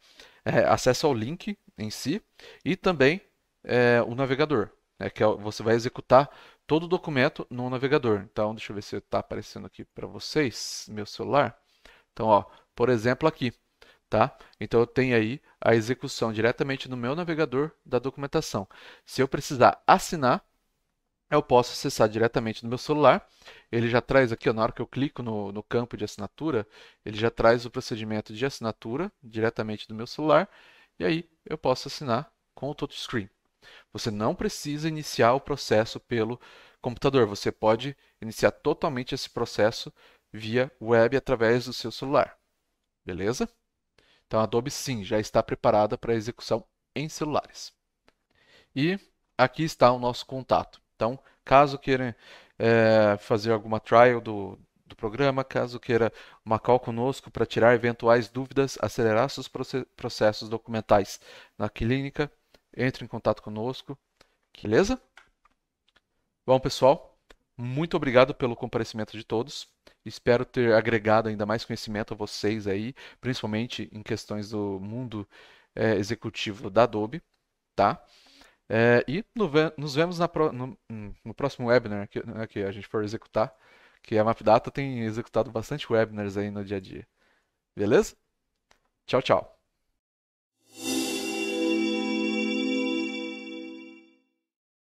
Speaker 1: É, acesso ao link em si e também é, o navegador, né? Que é você vai executar todo o documento no navegador. Então, deixa eu ver se está aparecendo aqui para vocês, meu celular. Então, ó, por exemplo, aqui. Tá? Então, eu tenho aí a execução diretamente no meu navegador da documentação. Se eu precisar assinar, eu posso acessar diretamente no meu celular. Ele já traz aqui, ó, na hora que eu clico no, no campo de assinatura, ele já traz o procedimento de assinatura diretamente do meu celular. E aí, eu posso assinar com o touchscreen. Você não precisa iniciar o processo pelo computador. Você pode iniciar totalmente esse processo via web através do seu celular. Beleza? Então a Adobe sim já está preparada para execução em celulares. E aqui está o nosso contato. Então, caso queira é, fazer alguma trial do, do programa, caso queira uma call conosco para tirar eventuais dúvidas, acelerar seus processos documentais na clínica, entre em contato conosco. Beleza? Bom, pessoal, muito obrigado pelo comparecimento de todos. Espero ter agregado ainda mais conhecimento a vocês aí, principalmente em questões do mundo é, executivo da Adobe, tá? É, e no, nos vemos pro, no, hum, no, próximo webinar que, né, que, a gente for executar, que a MapData tem executado bastante webinars aí no dia a dia. Beleza? Tchau, tchau.